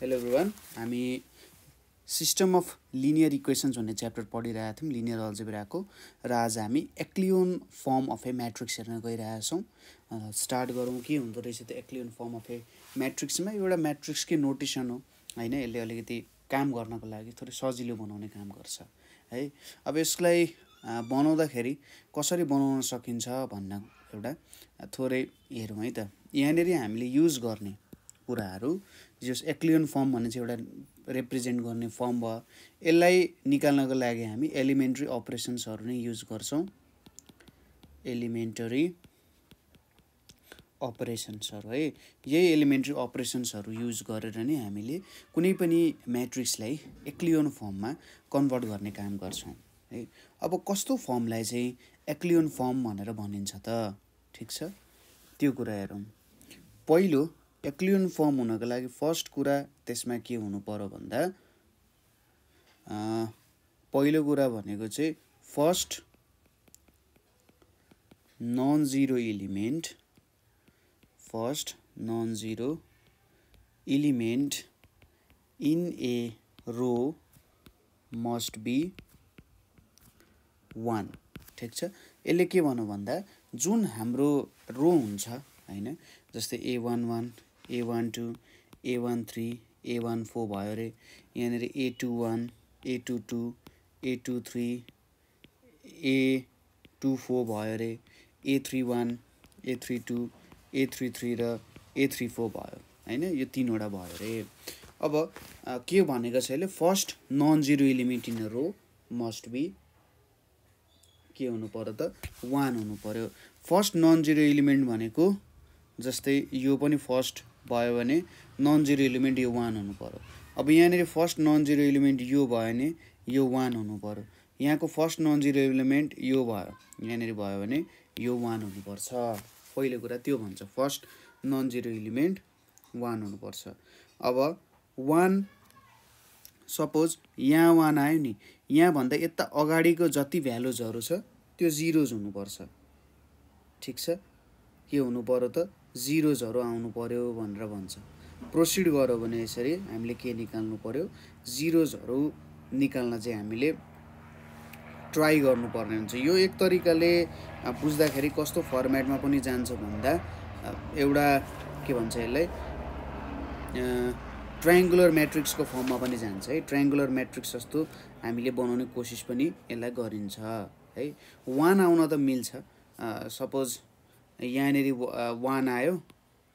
hello everyone हामी system of linear equations भन्ने chapter पढिरहेका थियौँ लिनियर अल्जेब्राको र आज हामी echelon form of a matrix हेर्न गइरहेका गइरहेछौँ स्टार्ट गरौँ के हुँदो रहेछ त्यो एक्लियोन फर्म अफ ए म्याट्रिक्समा एउटा म्याट्रिक्सकै नोटेसन हो होइन यसले अलिकति काम गर्नको लागि थोरै सजिलो बनाउने काम गर्छ है अब यसलाई बनाउँदाखेरि कसरी बनाउन सकिन्छ भन्न एउटा थोरै हेरौँ है त यहाँनिर हामीले युज गर्ने कुराहरू जस एक्लियन फर्म भन्ने चाहिँ एउटा रिप्रेजेन्ट गर्ने फर्म भयो यसलाई निकाल्नको लागि हामी एलिमेन्ट्री अपरेसन्सहरू नै युज गर्छौँ एलिमेन्ट्री अपरेसन्सहरू है यही एलिमेन्ट्री अपरेसन्सहरू युज गरेर नै हामीले कुनै पनि म्याट्रिक्सलाई एक्लियन फर्ममा कन्भर्ट गर्ने काम गर्छौँ है अब कस्तो फर्मलाई चाहिँ एक्लियन फर्म भनेर भनिन्छ त ठिक छ त्यो कुरा हेरौँ पहिलो ट्याक्लियन फर्म हुनको लागि फर्स्ट कुरा त्यसमा के हुनु पऱ्यो भन्दा पहिलो कुरा भनेको चाहिँ first non zero element first non zero element in a row must be one ठिक छ यसले के भन्नु भन्दा जुन हाम्रो रो हुन्छ होइन जस्तै a one one a one two a one three a one four भयो अरे यहाँनिर a two one a two two a two three a two four भयो अरे a three one a three two a three three र a three four भयो होइन यो तिनवटा भयो अरे अब के भनेको छ अहिले first non zero element in row must be के हुनु पऱ्यो त वान हुनु पऱ्यो फर्स्ट नन जिरो इलिमेन्ट भनेको जस्तै यो पनि फर्स्ट भयो भने नन जिरो इलिमेन्ट यो वान हुनु पऱ्यो अब यहाँनिर फर्स्ट नन जिरो इलिमेन्ट यो भयो भने यो वान हुनु पऱ्यो यहाँको फर्स्ट नन जिरो इलिमेन्ट यो भयो यहाँनिर भयो भने यो वान हुनुपर्छ पहिलो कुरा त्यो भन्छ first non zero element one हुनुपर्छ अब वान सपोज यहाँ वान आयो नि यहाँभन्दा यता अगाडिको जति भ्यालुजहरू छ त्यो जिरोज हुनुपर्छ ठिक छ के हुनु पऱ्यो त जिरोजहरू आउनु पऱ्यो भनेर भन्छ प्रोसिड गऱ्यो भने यसरी हामीले के निकाल्नु पऱ्यो जिरोजहरू निकाल्न चाहिँ हामीले ट्राई गर्नुपर्ने हुन्छ यो एक तरिकाले बुझ्दाखेरि कस्तो फर्मेटमा पनि जान्छ भन्दा एउटा के भन्छ यसलाई ट्रायङ्गुलर म्याट्रिक्सको फर्ममा पनि जान्छ है ट्राइङ्गुलर म्याट्रिक्स जस्तो हामीले बनाउने कोसिस पनि यसलाई गरिन्छ है वान आउन त मिल्छ सपोज यहाँनिर वान आयो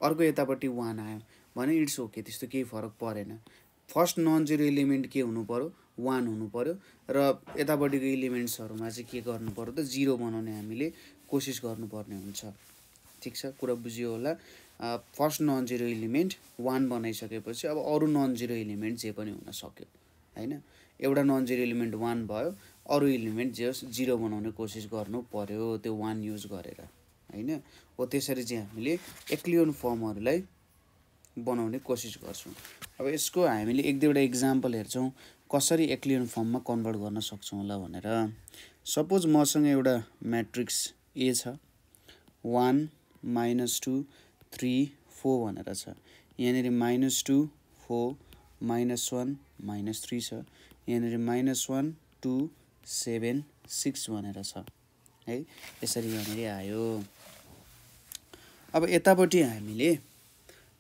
अर्को यतापट्टि वान आयो भने इट्स ओके त्यस्तो केही फरक परेन फर्स्ट नन जिरो इलिमेन्ट के हुनु पऱ्यो वान हुनु पऱ्यो र यतापट्टिको इलिमेन्ट्सहरूमा चाहिँ के गर्नु पऱ्यो त जिरो बनाउने हामीले कोसिस गर्नुपर्ने हुन्छ ठिक छ कुरा बुझियो होला first non zero element one बनाइसकेपछि अब अरू नन जिरो इलिमेन्ट जे पनि हुन सक्यो होइन एउटा नन जिरो इलिमेन्ट वान भयो अरू इलिमेन्ट जे होस् जिरो बनाउने कोसिस गर्नु पऱ्यो त्यो वान युज गरेर होइन हो त्यसरी चाहिँ हामीले एक्लियोन फर्महरूलाई बनाउने कोसिस गर्छौँ अब यसको हामीले एक दुईवटा इक्जाम्पल हेर्छौँ कसरी एक्लियोन फर्ममा कन्भर्ट गर्न सक्छौँ होला भनेर सपोज मसँग एउटा म्याट्रिक्स ए छ one minus two three four भनेर छ यहाँनिर minus two four minus one minus three छ यहाँनिर minus one two seven six भनेर छ है यसरी यहाँनिर आयो अब यतापट्टि हामीले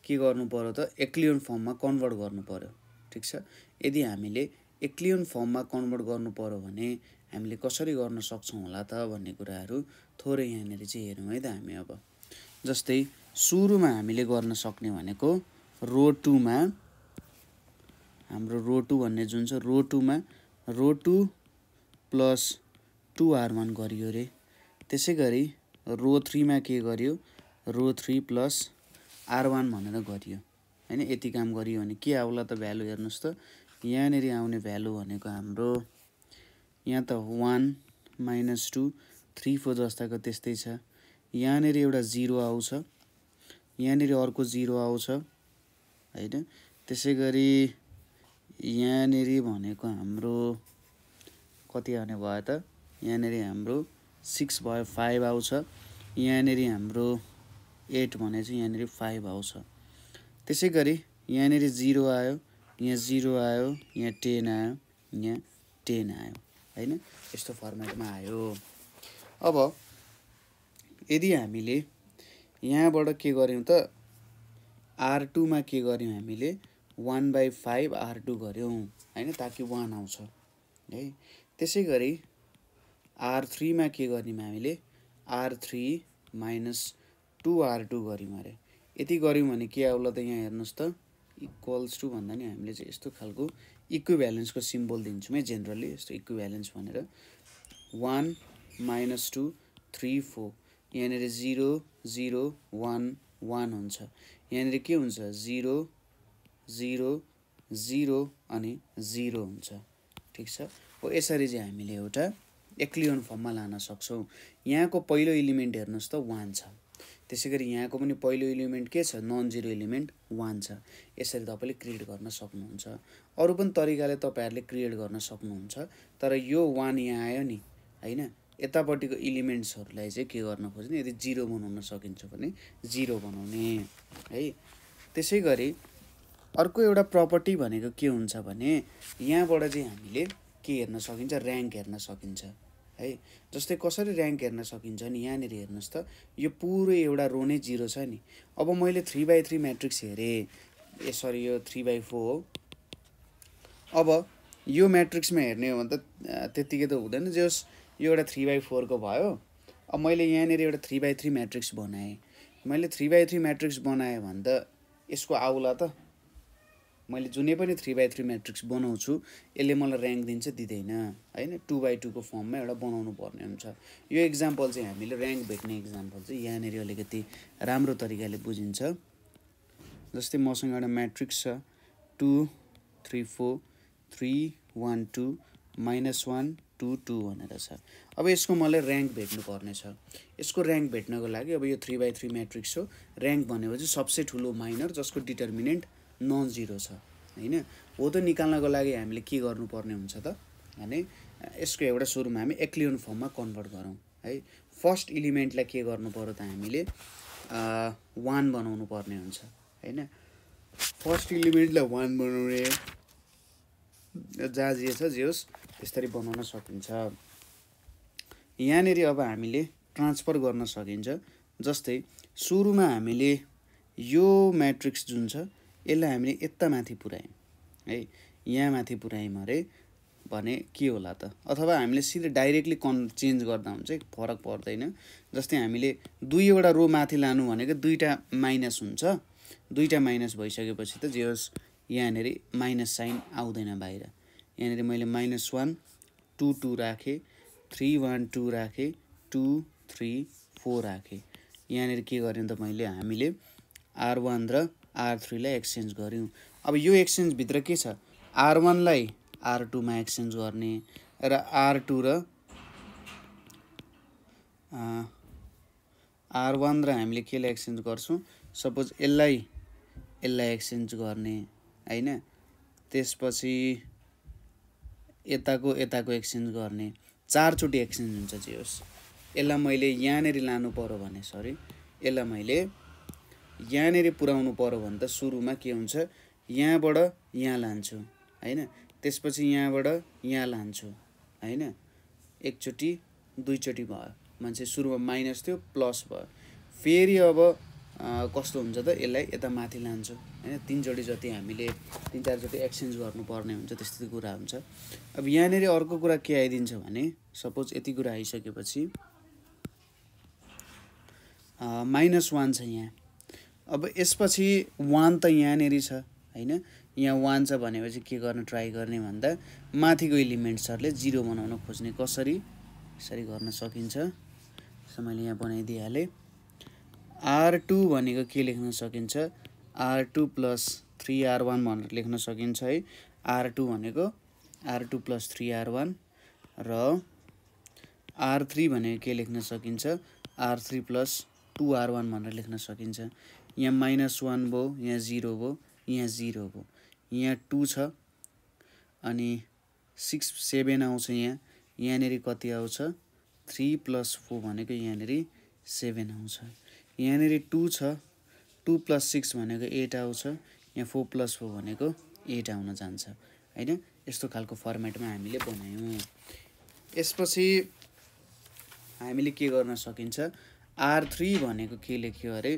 के गर्नु पऱ्यो त एक्लियन फर्ममा कन्भर्ट गर्नु पऱ्यो ठिक छ यदि हामीले एक्लियन फर्ममा कन्भर्ट गर्नु पऱ्यो भने हामीले कसरी गर्न सक्छौँ होला त भन्ने कुराहरू थोरै यहाँनिर चाहिँ हेरौँ है त हामी अब जस्तै सुरुमा हामीले गर्न सक्ने भनेको रो टूमा हाम्रो रो टू भन्ने जुन छ रो टूमा row two plus two R one गरियो अरे त्यसै गरी रो थ्रीमा के गर्यो row three plus R one भनेर गरियो होइन यति काम गरियो भने के आउला त भ्यालु हेर्नुहोस् त यहाँनिर आउने भ्यालु भनेको हाम्रो यहाँ त one minus two three four जस्ताको त्यस्तै छ यहाँनिर एउटा जिरो आउँछ यहाँनिर अर्को जिरो आउँछ होइन त्यसै गरी यहाँनिर भनेको हाम्रो कति आउने भयो त यहाँनिर हाम्रो सिक्स भयो फाइभ आउँछ यहाँनिर हाम्रो एट भने चाहिँ यहाँनिर फाइभ आउँछ त्यसै गरी यहाँनिर जिरो आयो यहाँ जिरो आयो यहाँ टेन आयो यहाँ टेन आयो होइन यस्तो फर्मेटमा आयो अब यदि हामीले यहाँबाट के गऱ्यौँ त आर टूमा के गऱ्यौँ हामीले one by five R two गऱ्यौँ होइन ताकि वान आउँछ है त्यसै गरी आर थ्रीमा के गर्यौँ हामीले R three minus two R two गऱ्यौँ अरे यति गऱ्यौँ भने के आउला त यहाँ हेर्नुहोस् त इक्वल्स टु भन्दा नि हामीले चाहिँ यस्तो खालको इक्वि भ्यालेन्सको सिम्बल दिन्छौँ है जेनरली यस्तो इक्वि भ्यालेन्स भनेर one minus two three four यहाँनिर जिरो जिरो वान वान हुन्छ यहाँनिर के हुन्छ जिरो जिरो जिरो अनि जिरो हुन्छ ठिक छ हो यसरी चाहिँ हामीले एउटा एक्लियोन फर्ममा लान सक्छौँ यहाँको पहिलो इलिमेन्ट हेर्नुहोस् त वान छ त्यसै गरी यहाँको पनि पहिलो इलिमेन्ट के छ नन जिरो इलिमेन्ट वान छ यसरी तपाईँले क्रिएट गर्न सक्नुहुन्छ अरू पनि तरिकाले तपाईँहरूले क्रिएट गर्न सक्नुहुन्छ तर यो वान यहाँ आयो नि होइन यतापट्टिको इलिमेन्ट्सहरूलाई चाहिँ के गर्न खोज्ने यदि जिरो बनाउन सकिन्छ भने जिरो बनाउने है त्यसै गरी अर्को एउटा प्रपर्टी भनेको के हुन्छ भने यहाँबाट चाहिँ हामीले के हेर्न सकिन्छ ऱ्याङ्क हेर्न सकिन्छ है जस्तै कसरी ऱ्याङ्क हेर्न सकिन्छ नि यहाँनिर हेर्नुहोस् त यो पुरै एउटा रो नै जिरो छ नि अब मैले थ्री बाई थ्री म्याट्रिक्स हेरेँ ए सरी यो थ्री बाई फोर हो अब यो म्याट्रिक्समा हेर्ने हो भने त त्यत्तिकै त हुँदैन जे होस् यो एउटा थ्री बाई फोरको भयो अब मैले यहाँनिर एउटा थ्री बाई थ्री म्याट्रिक्स बनाएँ मैले थ्री बाई थ्री म्याट्रिक्स बनाएँ भने त यसको आउला त मैले जुनै पनि थ्री बाई थ्री म्याट्रिक्स बनाउँछु यसले मलाई ऱ्याङ्क दिन्छ दिँदैन होइन टु बाई टूको फर्ममा एउटा बनाउनु पर्ने हुन्छ यो इक्जाम्पल चाहिँ हामीले ऱ्याङ्क भेट्ने इक्जाम्पल चाहिँ यहाँनिर अलिकति राम्रो तरिकाले बुझिन्छ जस्तै मसँग एउटा म्याट्रिक्स छ two three four three one two minus one two two भनेर छ अब यसको मलाई ऱ्याङ्क भेट्नुपर्ने छ यसको ऱ्याङ्क भेट्नको लागि अब यो थ्री बाई थ्री म्याट्रिक्स हो ऱ्याङ्क भनेपछि सबसे ठुलो माइनर जसको डिटर्मिनेन्ट नन जिरो छ होइन हो त निकाल्नको लागि हामीले के गर्नुपर्ने हुन्छ त भने यसको एउटा सुरुमा हामी एक्लियन फर्ममा कन्भर्ट गरौँ है फर्स्ट इलिमेन्टलाई के गर्नु पऱ्यो त हामीले वान बनाउनु पर्ने हुन्छ होइन फर्स्ट इलिमेन्टलाई वान बनाउने जहाँ जे छ जे होस् त्यसरी बनाउन सकिन्छ यहाँनिर अब हामीले ट्रान्सफर गर्न सकिन्छ जस्तै सुरुमा हामीले यो म्याट्रिक्स जुन छ यसलाई हामीले यता माथि पुऱ्यायौँ है यहाँ माथि पुऱ्यायौँ अरे भने के होला त अथवा हामीले सिधै डाइरेक्टली कन् चेन्ज गर्दा हुन्छ फरक पर्दैन जस्तै हामीले दुईवटा रो माथि लानु भनेको दुईवटा माइनस हुन्छ दुईवटा माइनस भइसकेपछि त जे होस् यहाँनिर माइनस साइन आउँदैन बाहिर यहाँनिर मैले माइनस वान टू टू राखेँ थ्री वान टू राखेँ टू थ्री फोर राखेँ यहाँनिर के गरेँ त मैले हामीले आर वान र आर थ्रीलाई एक्सचेन्ज गऱ्यौँ अब यो एक्सचेन्जभित्र के छ आर वानलाई आर टूमा एक्सचेन्ज गर्ने र आर टू र आर वान र हामीले केलाई एक्सचेन्ज गर्छौँ सपोज यसलाई यसलाई एक्सचेन्ज गर्ने होइन त्यसपछि यताको यताको एक्सचेन्ज गर्ने चारचोटि एक्सचेन्ज हुन्छ जे होस् यसलाई मैले यहाँनिर लानु पऱ्यो भने सरी यसलाई मैले यहाँनिर पुऱ्याउनु पऱ्यो भने त सुरुमा के हुन्छ यहाँबाट यहाँ लान्छु होइन त्यसपछि यहाँबाट यहाँ लान्छु होइन एकचोटि दुईचोटि भयो मान्छे सुरुमा माइनस थियो प्लस भयो फेरि अब कस्तो हुन्छ त यसलाई यता माथि लान्छु होइन तिनचोटि जति हामीले तिन चारचोटि एक्सचेन्ज गर्नुपर्ने हुन्छ त्यस्तो कुरा हुन्छ अब यहाँनिर अर्को कुरा के आइदिन्छ भने सपोज यति कुरा आइसकेपछि माइनस वान छ यहाँ अब यसपछि वान त यहाँनिर छ होइन यहाँ वान छ भनेपछि के गर्न ट्राई गर्ने भन्दा माथिको इलिमेन्ट्सहरूले जिरो बनाउन खोज्ने कसरी यसरी गर्न सकिन्छ यसो मैले यहाँ बनाइदिइहालेँ आर टू भनेको के लेख्न सकिन्छ R two plus three R one भनेर लेख्न सकिन्छ है आर टू भनेको R two plus three R one र आर थ्री भनेको के लेख्न सकिन्छ R three plus two R one भनेर लेख्न सकिन्छ यहाँ माइनस वान भयो यहाँ जिरो भयो यहाँ जिरो भयो यहाँ टू छ अनि सिक्स सेभेन आउँछ यहाँ यहाँनिर कति आउँछ थ्री प्लस फोर भनेको यहाँनिर सेभेन आउँछ यहाँनिर टू छ टू प्लस सिक्स भनेको एट आउँछ यहाँ फोर प्लस फोर भनेको एट आउन जान्छ होइन यस्तो खालको फर्मेटमा हामीले बनायौँ यसपछि हामीले के गर्न सकिन्छ आर थ्री भनेको के लेख्यो अरे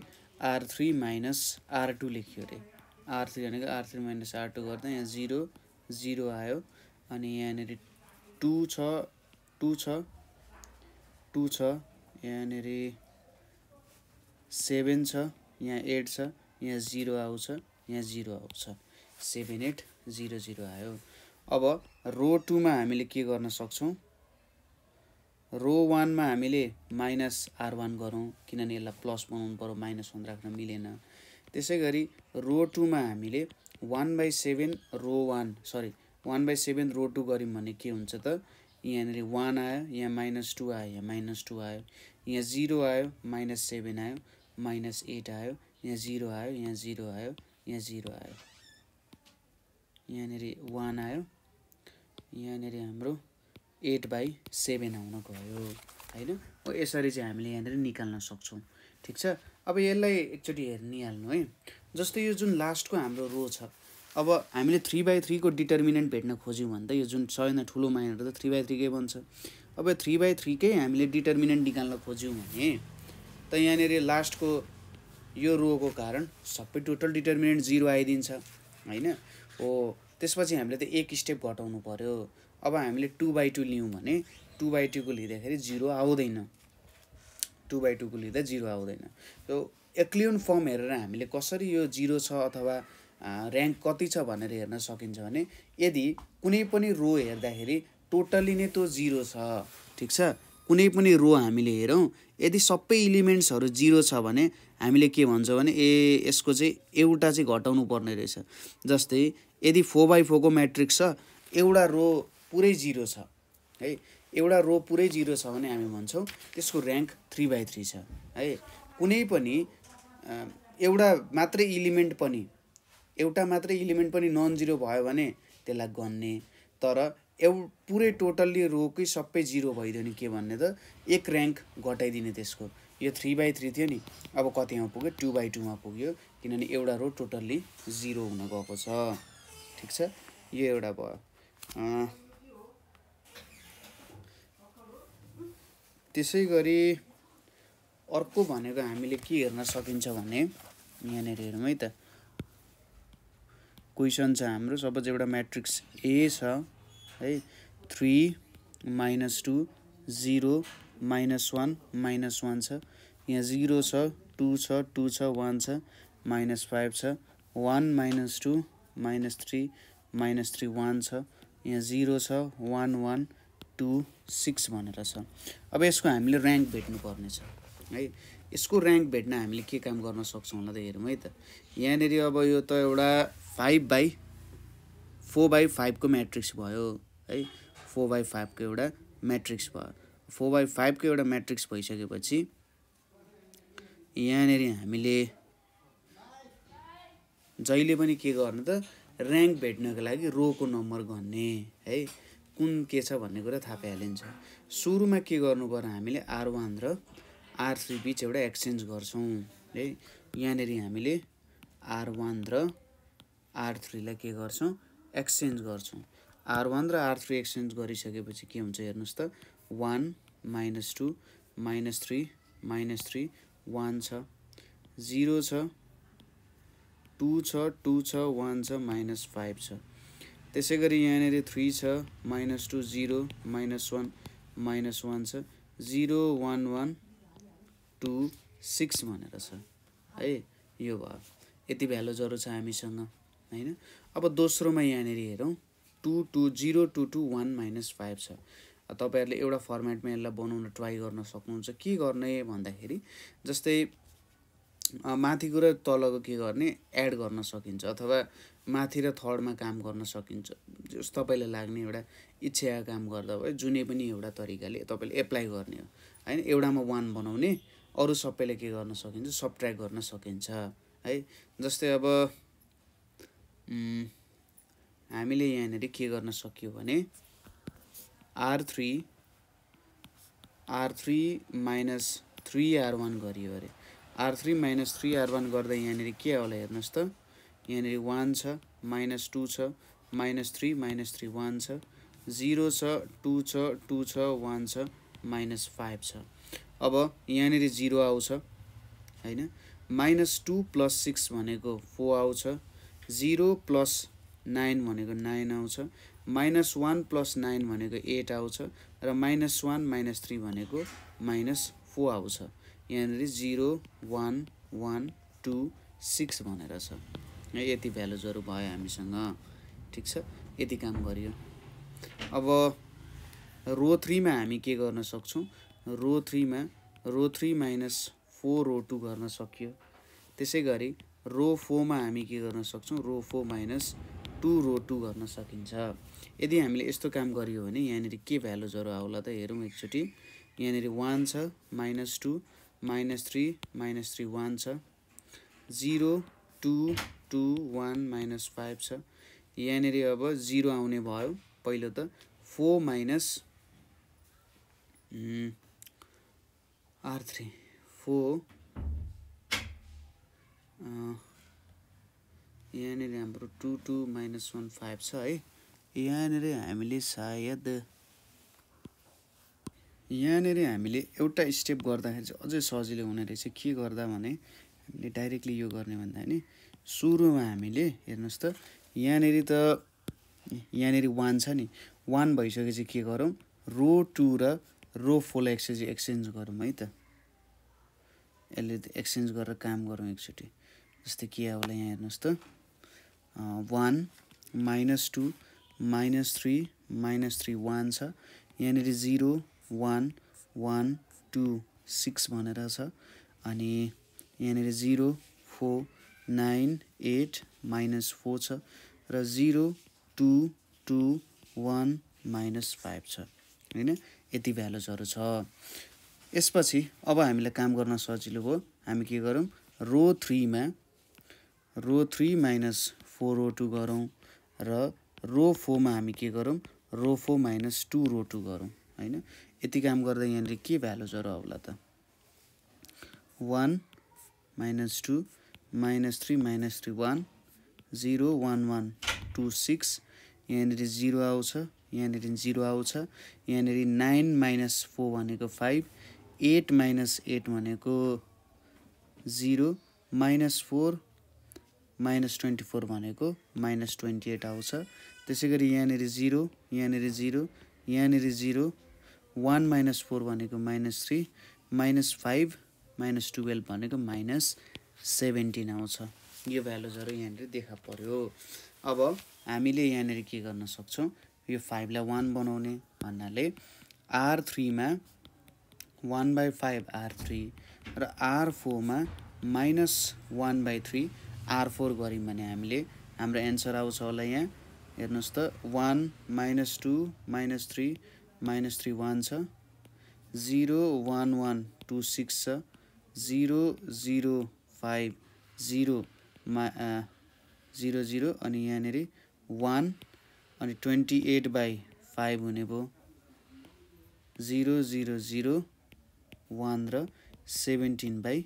R three minus R two लेख्यो अरे आर थ्री भनेको R three minus R two गर्दा यहाँ जिरो जिरो आयो अनि यहाँनिर टु छ टु छ टु छ यहाँनिर सेभेन छ यहाँ एट छ यहाँ जिरो आउँछ यहाँ जिरो आउँछ सेभेन एट जिरो जिरो आयो अब रो टूमा हामीले के गर्न सक्छौँ रो वानमा हामीले माइनस आर वान गरौँ किनभने यसलाई प्लस बनाउनु पऱ्यो माइनस वान राख्न मिलेन त्यसै गरी रो टूमा हामीले one by seven row one sorry one by seven row two गऱ्यौँ भने के हुन्छ त यहाँनिर वान आयो यहाँ माइनस टू आयो यहाँ माइनस टू आयो यहाँ जिरो आयो माइनस सेभेन आयो माइनस एट आयो यहाँ जिरो आयो यहाँ जिरो आयो यहाँ जिरो आयो यहाँनिर वान आयो यहाँनिर हाम्रो एट बाई सेभेन आउन गयो होइन यसरी चाहिँ हामीले यहाँनिर निकाल्न सक्छौँ ठिक छ अब यसलाई एकचोटि हेरिहाल्नु है जस्तै यो जुन लास्टको हाम्रो रो छ अब हामीले थ्री बाई थ्रीको डिटर्मिनेन्ट भेट्न खोज्यौँ भने त यो जुन सबैभन्दा ठुलो माइनर त थ्री बाई थ्रीकै बन्छ अब थ्री बाई थ्रीकै हामीले डिटर्मिनेन्ट निकाल्न खोज्यौँ भने त यहाँनिर लास्टको यो रोको कारण सबै टोटल डिटर्मिनेन्ट जिरो आइदिन्छ होइन हो त्यसपछि हामीले त एक स्टेप घटाउनु पऱ्यो अब हामीले टु बाई टू लियौँ भने टु बाई टूको लिँदाखेरि जिरो आउँदैन टु बाई टूको लिँदा जिरो आउँदैन सो एक्लियन फर्म हेरेर हामीले कसरी यो जिरो छ अथवा ऱ्याङ्क कति छ भनेर हेर्न सकिन्छ भने यदि कुनै पनि रो हेर्दाखेरि टोटल्ली नै त्यो जिरो छ ठिक छ कुनै पनि रो हामीले हेरौँ यदि सबै इलिमेन्ट्सहरू जिरो छ भने हामीले के भन्छौँ भने ए यसको चाहिँ एउटा चाहिँ घटाउनु पर्ने रहेछ जस्तै यदि फोर बाई फोरको म्याट्रिक्स छ एउटा रो पुरै जिरो छ है एउटा रो पुरै जिरो छ भने हामी भन्छौँ त्यसको ऱ्याङ्क थ्री बाई थ्री छ है कुनै पनि एउटा मात्रै इलिमेन्ट पनि एउटा मात्रै इलिमेन्ट पनि नन जिरो भयो भने त्यसलाई गन्ने तर एउ पुरै टोटल्ली रोकै सबै जिरो भइदियो नि के भन्ने त एक ऱ्याङ्क घटाइदिने त्यसको यो थ्री बाई थ्री थियो नि अब कतिमा पुग्यो टु बाई टूमा पुग्यो किनभने एउटा रो टोटल्ली जिरो हुन गएको छ ठिक छ यो एउटा भयो त्यसै गरी अर्को भनेको हामीले के हेर्न सकिन्छ भने यहाँनिर हेरौँ है त क्वेसन छ हाम्रो सपोज एउटा म्याट्रिक्स ए छ है three minus two zero minus one minus one छ यहाँ जिरो छ टू छ टू छ वान छ माइनस फाइभ छ one minus two minus three minus three one छ यहाँ जिरो छ वान वान टू सिक्स भनेर छ अब यसको हामीले ऱ्याङ्क भेट्नुपर्नेछ है यसको ऱ्याङ्क भेट्न हामीले के काम गर्न सक्छौँ होला त हेरौँ है त यहाँनिर अब यो त एउटा फाइभ बाई फोर बाई फाइभको म्याट्रिक्स भयो है फोर बाई फाइभको एउटा म्याट्रिक्स भयो फोर बाई फाइभको एउटा म्याट्रिक्स भइसकेपछि यहाँनिर हामीले जहिले पनि के गर्नु त ऱ्याङ्क भेट्नको लागि रोको नम्बर गर्ने है कुन के छ भन्ने कुरा थाहा पाइहालिन्छ सुरुमा के गर्नु पर्यो हामीले आर वान र आर थ्री बिच एउटा एक्सचेन्ज गर्छौँ है यहाँनिर हामीले आर वान र आर थ्रीलाई के गर्छौँ एक्सचेन्ज गर्छौँ आर वान र आर थ्री एक्सचेन्ज गरिसकेपछि के हुन्छ हेर्नुहोस् त one minus two minus three minus three one छ जिरो छ टू छ टू छ वान छ माइनस फाइभ छ त्यसै गरी यहाँनिर थ्री छ minus two zero minus one minus one छ zero one one two six भनेर छ है यो भयो यति भ्यालुजहरू छ हामीसँग होइन अब दोस्रोमा यहाँनिर हेरौँ two two zero two two one minus five छ तपाईँहरूले एउटा फर्मेटमा यसलाई बनाउन ट्राई गर्न सक्नुहुन्छ के गर्ने भन्दाखेरि जस्तै माथिको र तलको के गर्ने एड गर्न सकिन्छ अथवा माथि र थर्डमा काम गर्न सकिन्छ जस तपाईँलाई लाग्ने एउटा इच्छा काम गर्दा भयो जुनै पनि एउटा तरिकाले तपाईँले एप्लाई गर्ने हो होइन एउटामा वान बनाउने अरू सबैले के गर्न सकिन्छ ट्र्याक गर्न सकिन्छ है जस्तै अब हामीले यहाँनिर के गर्न सकियो भने R three R three minus three R one गरियो अरे R three minus three R one गर्दा यहाँनिर के होला हेर्नुहोस् त यहाँनिर वान छ माइनस टू छ minus three minus three one छ जिरो छ टू छ टू छ वान छ माइनस फाइभ छ अब यहाँनिर जिरो आउँछ होइन माइनस टू प्लस सिक्स भनेको फोर आउँछ जिरो प्लस नाइन भनेको नाइन आउँछ माइनस वान प्लस नाइन भनेको एट आउँछ र माइनस वान माइनस थ्री भनेको माइनस फोर आउँछ यहाँनिर zero one one two six भनेर छ यति भ्यालुजहरू भयो हामीसँग ठिक छ यति काम गरियो अब रो थ्रीमा हामी के गर्न सक्छौँ रो थ्रीमा row three minus four row two गर्न सकियो त्यसै गरी रो फोरमा हामी के गर्न सक्छौँ row four minus two row two गर्न सकिन्छ यदि हामीले यस्तो काम गरियो भने यहाँनिर के भ्यालुजहरू आउला त हेरौँ एकचोटि यहाँनिर वान छ minus two minus three minus three one छ zero two two one minus five छ यहाँनिर अब जिरो आउने भयो पहिलो त four minus R three four यहाँनिर हाम्रो two two minus one five छ है यहाँनिर हामीले सायद यहाँनिर हामीले एउटा स्टेप गर्दाखेरि चाहिँ अझै सजिलो हुने रहेछ के गर्दा भने हामीले डाइरेक्टली यो गर्ने भन्दा नि सुरुमा हामीले हेर्नुहोस् त यहाँनिर त यहाँनिर वान छ नि वान भइसकेपछि के गरौँ रो टू र रो फोरलाई एकचोटि एक्सचेन्ज गरौँ है त यसले एक्सचेन्ज गरेर काम गरौँ एकचोटि जस्तै के होला यहाँ हेर्नुहोस् त one minus two minus three minus three one छ यहाँनिर zero one one two six भनेर छ अनि यहाँनिर zero four nine eight minus four छ र zero two two one minus five छ होइन यति भ्यालुजहरू छ यसपछि अब हामीलाई काम गर्न सजिलो भयो हामी के गरौँ रो थ्रीमा row three minus four row two गरौँ र रो फोरमा हामी के गरौँ row four minus two row two गरौँ होइन यति काम गर्दा यहाँनिर के भ्यालुजहरू आउला त वान minus 2, minus 3, minus 3, 1, 0, 1, 1, 2, 6, यहाँनिर जिरो आउँछ यहाँनिर जिरो आउँछ यहाँनिर नाइन माइनस फोर भनेको फाइभ एट माइनस एट भनेको zero minus four minus twenty four भनेको माइनस ट्वेन्टी एट आउँछ त्यसै गरी यहाँनिर जिरो यहाँनिर जिरो यहाँनिर जिरो वान माइनस फोर भनेको minus three minus five minus twelve भनेको माइनस सेभेन्टिन आउँछ यो भ्यालुजहरू यहाँनिर देखा पऱ्यो अब हामीले यहाँनिर के गर्न सक्छौँ यो फाइभलाई वान बनाउने भन्नाले आर थ्रीमा one by five R three र आर फोरमा minus one by three R four गऱ्यौँ भने हामीले हाम्रो एन्सर आउँछ होला यहाँ हेर्नुहोस् त one minus two minus three minus three one छ zero one one two six छ जिरो जिरो फाइभ जिरोमा जिरो जिरो अनि यहाँनिर वान अनि ट्वेन्टी एट बाई फाइभ हुने भयो जिरो जिरो जिरो वान र सेभेन्टिन बाई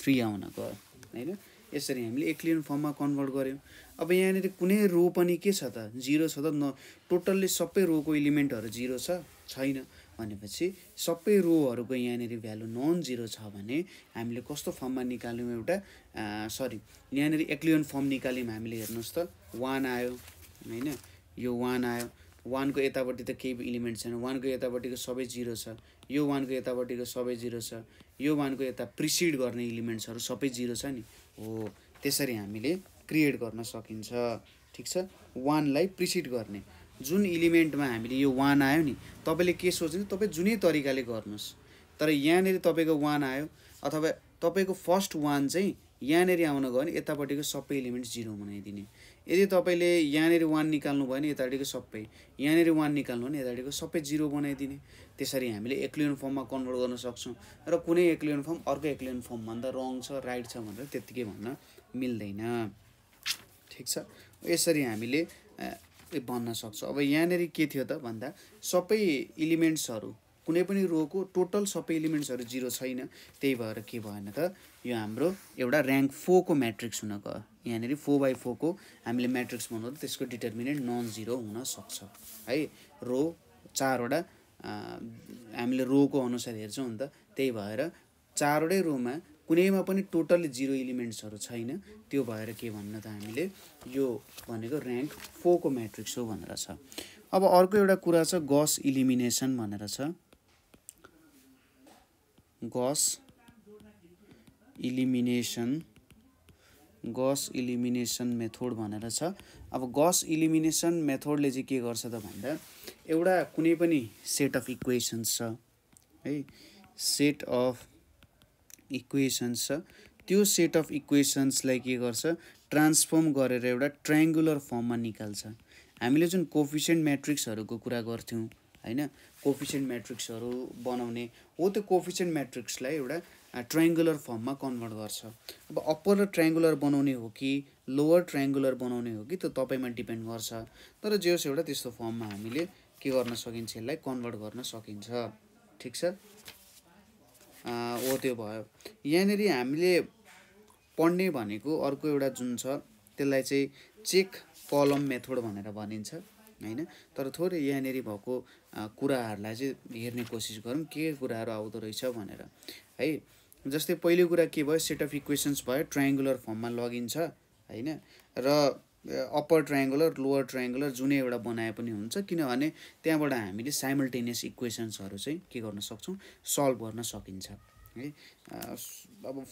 थ्री आउन गयो होइन यसरी हामीले एक्लियन फर्ममा कन्भर्ट गऱ्यौँ अब यहाँनिर कुनै रो पनि के छ त जिरो छ त न टोटल्ली सबै रोको इलिमेन्टहरू जिरो छ छैन भनेपछि सबै रोहरूको यहाँनिर भ्यालु नन जिरो छ भने हामीले कस्तो फर्ममा निकाल्यौँ एउटा सरी यहाँनिर एक्लियन फर्म निकाल्यौँ हामीले हेर्नुहोस् त वान आयो होइन यो वान आयो वानको यतापट्टि त केही इलिमेन्ट छैन वानको यतापट्टिको सबै जिरो छ यो वानको यतापट्टिको सबै जिरो छ यो वानको यता प्रिसिड गर्ने इलिमेन्ट्सहरू सबै जिरो छ नि हो त्यसरी हामीले क्रिएट गर्न सकिन्छ ठिक छ वानलाई प्रिसिड गर्ने जुन इलिमेन्टमा हामीले यो वान आयो नि तपाईँले के सोच्नु तपाईँ जुनै तरिकाले गर्नुहोस् तर यहाँनिर तपाईँको वान आयो अथवा तपाईँको फर्स्ट वान चाहिँ यहाँनिर आउन गयो भने यतापट्टिको सबै इलिमेन्ट जिरो बनाइदिने यदि तपाईँले यहाँनिर वान निकाल्नु भयो भने यतापट्टिको सबै यहाँनिर वान निकाल्नु भने यतापट्टिको सबै जिरो बनाइदिने त्यसरी हामीले एक्लियन फर्ममा कन्भर्ट गर्न सक्छौँ र कुनै एक्लियन फर्म अर्को एक्लियन फर्म भन्दा रङ छ राइट छ भनेर त्यत्तिकै भन्न मिल्दैन ठिक छ यसरी हामीले बन्न सक्छ अब यहाँनिर के थियो त भन्दा सबै इलिमेन्ट्सहरू कुनै पनि रोको टोटल सबै इलिमेन्ट्सहरू जिरो छैन त्यही भएर के भएन त यो हाम्रो एउटा ऱ्याङ्क फोरको म्याट्रिक्स हुन गयो यहाँनिर फोर बाई फोरको हामीले म्याट्रिक्स बनाउँदा त्यसको डिटर्मिनेन्ट नन जिरो सक्छ है रो चारवटा हामीले रोको अनुसार हेर्छौँ नि त त्यही भएर चारवटै रोमा कुनैमा पनि टोटल्ली जिरो इलिमेन्ट्सहरू छैन त्यो भएर के भन्न त हामीले यो भनेको ऱ्याङ्क फोरको म्याट्रिक्स हो भनेर छ अब अर्को एउटा कुरा छ गस इलिमिनेसन भनेर छ Gauss elimination Gauss elimination method भनेर छ अब गस इलिमिनेसन मेथोडले चाहिँ के गर्छ त भन्दा एउटा कुनै पनि सेट अफ इक्वेसन्स छ है सेट अफ इक्वेसन्स छ त्यो सेट अफ इक्वेसन्सलाई के गर्छ ट्रान्सफर्म गरेर एउटा ट्रायङ्गुलर फर्ममा निकाल्छ हामीले जुन कोफिसियन्ट म्याट्रिक्सहरूको कुरा गर्थ्यौँ होइन कोफिसियन्ट म्याट्रिक्सहरू बनाउने हो त्यो कोफिसियन्ट म्याट्रिक्सलाई एउटा ट्रायङ्गुलर फर्ममा कन्भर्ट गर्छ अब अप्पर ट्रायङ्गुलर बनाउने हो कि लोवर ट्रायङ्गुलर बनाउने हो कि त्यो तपाईँमा डिपेन्ड गर्छ तर जे होस् एउटा त्यस्तो फर्ममा हामीले के गर्न सकिन्छ यसलाई कन्भर्ट गर्न सकिन्छ ठिक छ हो त्यो भयो यहाँनिर हामीले पढ्ने भनेको अर्को एउटा जुन छ त्यसलाई चाहिँ चेक कलम मेथोड भनेर भनिन्छ होइन तर थोरै यहाँनिर भएको कुराहरूलाई चाहिँ हेर्ने कोसिस गरौँ के कुराहरू आउँदो रहेछ भनेर है जस्तै पहिलो कुरा के भयो सेट अफ इक्वेसन्स भयो ट्राइङ्गुलर फर्ममा लगिन्छ होइन र अप्पर ट्राइङ्गुलर लोवर ट्राइङ्गुलर जुनै एउटा बनाए पनि हुन्छ किनभने त्यहाँबाट हामीले साइमल्टेनियस इक्वेसन्सहरू चाहिँ के गर्न सक्छौँ सल्भ गर्न सकिन्छ है अब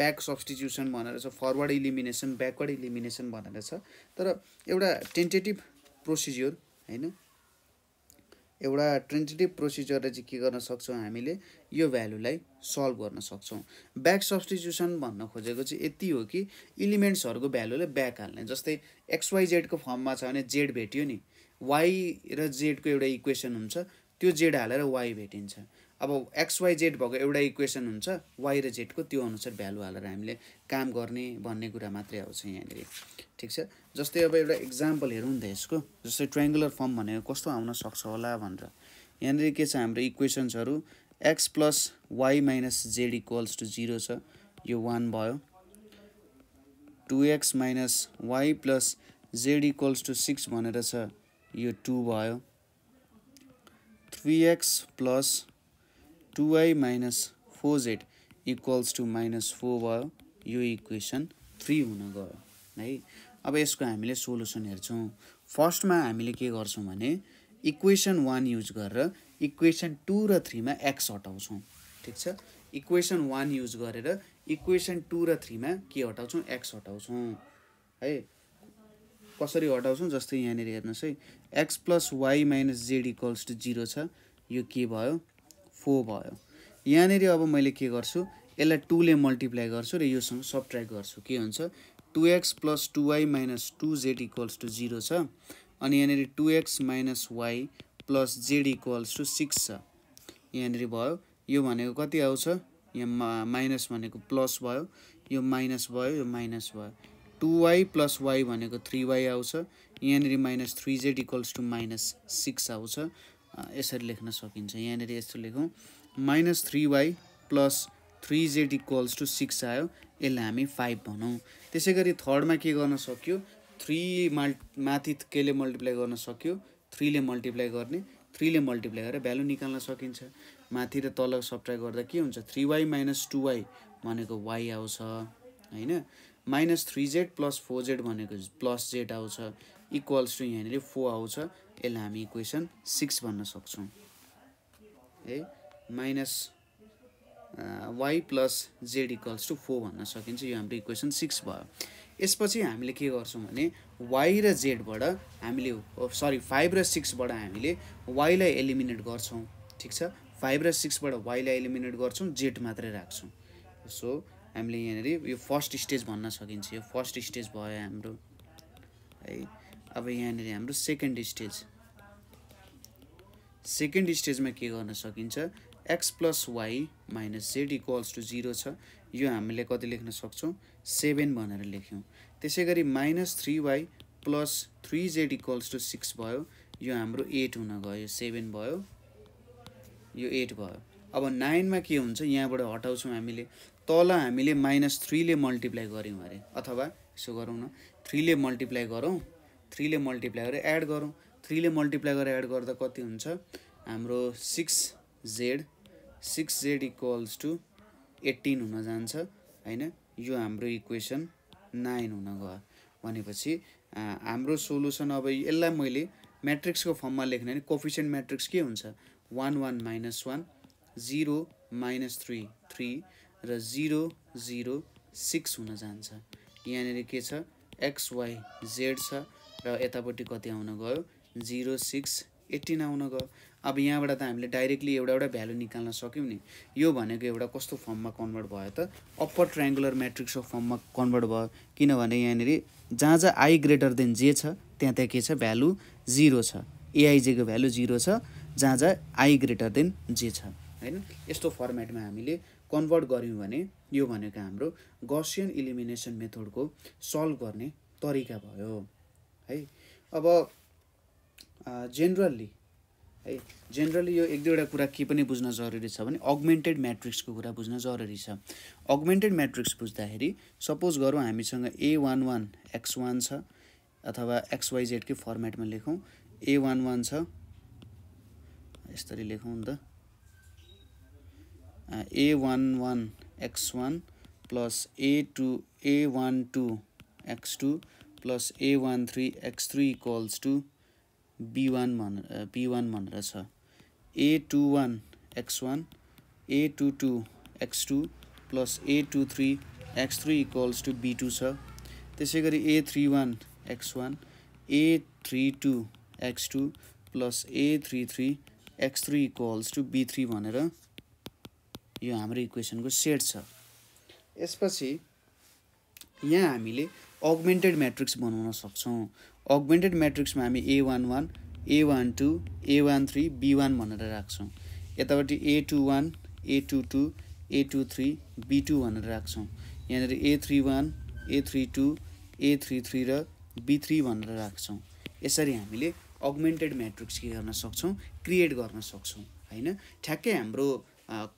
ब्याक सब्सटिट्युसन भनेर छ फरवर्ड इलिमिनेसन ब्याकवर्ड इलिमिनेसन भनेर छ तर एउटा टेन्टेटिभ प्रोसिज्योर होइन एउटा ट्रेन्टेटिभ प्रोसिजरले चाहिँ के गर्न सक्छौँ हामीले यो भ्यालुलाई सल्भ गर्न सक्छौँ ब्याक सब्सटिट्युसन भन्न खोजेको चाहिँ यति हो कि इलिमेन्ट्सहरूको भ्यालुलाई ब्याक हाल्ने जस्तै एक्सवाई जेडको फर्ममा छ भने जेड भेट्यो नि वाई र जेडको एउटा इक्वेसन हुन्छ त्यो जेड हालेर वाई भेटिन्छ अब एक्सवाई जेड भएको एउटा इक्वेसन हुन्छ वाइ र जेडको त्यो अनुसार भ्यालु हालेर हामीले काम गर्ने भन्ने कुरा मात्रै आउँछ यहाँनिर ठिक छ जस्तै अब एउटा इक्जाम्पल हेरौँ नि त यसको जस्तै ट्राइङ्गुलर फर्म भनेको कस्तो आउन सक्छ होला भनेर यहाँनिर के छ हाम्रो इक्वेसन्सहरू x plus y minus z equals to zero छ यो वान भयो two x minus y plus z equals to six भनेर छ यो टू भयो three x plus two I minus four z equals to minus four भयो यो equation three हुन गयो है अब यसको हामीले सोल्युसन हेर्छौँ फर्स्टमा हामीले के गर्छौँ भने इक्वेसन वान युज गरेर इक्वेसन टू र थ्रीमा एक्स हटाउँछौँ ठिक छ इक्वेसन वान युज गरेर इक्वेसन टू र थ्रीमा के हटाउँछौँ एक्स हटाउँछौँ है कसरी हटाउँछौँ जस्तै यहाँनिर हेर्नुहोस् है x plus y minus z equals to zero छ यो के भयो फोर भयो यहाँनिर अब मैले के गर्छु यसलाई टूले मल्टिप्लाई गर्छु र योसँग सब्ट्र्याक्ट गर्छु के हुन्छ two x plus two y minus two z equals to zero छ अनि यहाँनिर two x minus y plus z equals to six छ यहाँनिर भयो यो भनेको कति आउँछ यहाँ माइनस भनेको प्लस भयो यो माइनस भयो यो माइनस भयो टु वाई प्लस वाई भनेको थ्री वाई आउँछ यहाँनिर minus three z equals to minus six आउँछ यसरी लेख्न सकिन्छ यहाँनिर यस्तो लेखौँ minus three y plus three z equals to six आयो यसलाई हामी फाइभ भनौँ त्यसै गरी थर्डमा के गर्न सक्यो थ्री मल् माथि केले मल्टिप्लाई गर्न सक्यो थ्रीले मल्टिप्लाई गर्ने थ्रीले मल्टिप्लाई गरेर भ्यालु निकाल्न सकिन्छ माथि र तल सप्ट्राई गर्दा के हुन्छ three y minus two y भनेको वाई आउँछ होइन minus three z plus four z भनेको प्लस जेड आउँछ इक्वल्स टु यहाँनिर फोर आउँछ यसलाई हामी इक्वेसन सिक्स भन्न सक्छौँ है minus y plus z equals to four भन्न सकिन्छ यो हाम्रो इक्वेसन सिक्स भयो यसपछि हामीले के गर्छौँ भने वाइ र जेडबाट हामीले सरी फाइभ र सिक्सबाट हामीले वाइलाई एलिमिनेट गर्छौँ ठिक छ फाइभ र सिक्सबाट वाइलाई एलिमिनेट गर्छौँ जेड मात्रै राख्छौँ सो हामीले यहाँनिर यो फर्स्ट स्टेज भन्न सकिन्छ यो फर्स्ट स्टेज भयो हाम्रो है अब यहाँनिर हाम्रो सेकेन्ड स्टेज सेकेन्ड स्टेजमा के गर्न सकिन्छ x plus y minus z equals to zero छ यो हामीले कति लेख्न सक्छौँ सेभेन भनेर लेख्यौँ त्यसै गरी minus three y plus three z equals to six भयो यो हाम्रो एट हुन गयो सेभेन भयो यो एट भयो अब नाइनमा के हुन्छ यहाँबाट हटाउँछौँ हामीले तल हामीले माइनस थ्रीले मल्टिप्लाई गऱ्यौँ अरे अथवा यसो गरौँ न थ्रीले मल्टिप्लाई गरौँ थ्रीले मल्टिप्लाई गरेर एड गरौँ थ्रीले मल्टिप्लाई गरेर एड गर्दा कति हुन्छ हाम्रो six z six z equals to eighteen हुन जान्छ होइन यो हाम्रो इक्वेसन नाइन हुन गयो भनेपछि हाम्रो सोलुसन अब यसलाई मैले म्याट्रिक्सको फर्ममा लेख्ने भने कोफिसियन्ट म्याट्रिक्स के हुन्छ one one minus one zero minus three three र जिरो जिरो सिक्स हुन जान्छ यहाँनिर के छ एक्स वाई जेड छ र यतापट्टि कति आउन गयो जिरो सिक्स एट्टिन आउन गयो अब यहाँबाट त हामीले डाइरेक्टली एउटा एउटा भ्यालु निकाल्न सक्यौँ नि यो भनेको एउटा कस्तो फर्ममा कन्भर्ट भयो त अप्पर ट्राइङ्गुलर म्याट्रिक्सको फर्ममा कन्भर्ट भयो किनभने यहाँनिर जहाँ जहाँ आई ग्रेटर देन जे छ त्यहाँ त्यहाँ के छ भ्यालु जिरो छ एआइजेको भ्यालु जिरो छ जहाँ जहाँ आई ग्रेटर देन जे छ होइन यस्तो फर्मेटमा हामीले कन्भर्ट गऱ्यौँ भने यो भनेको हाम्रो गसियन इलिमिनेसन मेथडको सल्भ गर्ने तरिका भयो है अब जेनरल्ली है जेनरली यो एक दुईवटा कुरा के पनि बुझ्न जरुरी छ भने अग्मेन्टेड म्याट्रिक्सको कुरा बुझ्न जरुरी छ अग्मेन्टेड म्याट्रिक्स बुझ्दाखेरि सपोज गरौँ हामीसँग a one one x one छ अथवा एक्सवाइजेडकै फर्मेटमा लेखौँ ए वान वान छ यसरी लेखौँ नि त a one one x one plus a two a one two x two plus a one three x three equals to b one भन बी वान भनेर छ a two one x one a two two x two plus a two three x three equals to b two छ त्यसै गरी a three one x one a three two x two plus a three three x three equals to b three भनेर यो हाम्रो इक्वेसनको set छ यसपछि यहाँ हामीले अग्मेन्टेड म्याट्रिक्स बनाउन सक्छौँ अग्मेन्टेड म्याट्रिक्समा हामी a one one a one two a one three b one भनेर राख्छौँ यतापट्टि a two one a two two a two three b two भनेर राख्छौँ यहाँनिर a three one a three two a three three र b three भनेर राख्छौँ यसरी हामीले अग्मेन्टेड म्याट्रिक्स के गर्न सक्छौँ क्रिएट गर्न सक्छौँ होइन ठ्याक्कै हाम्रो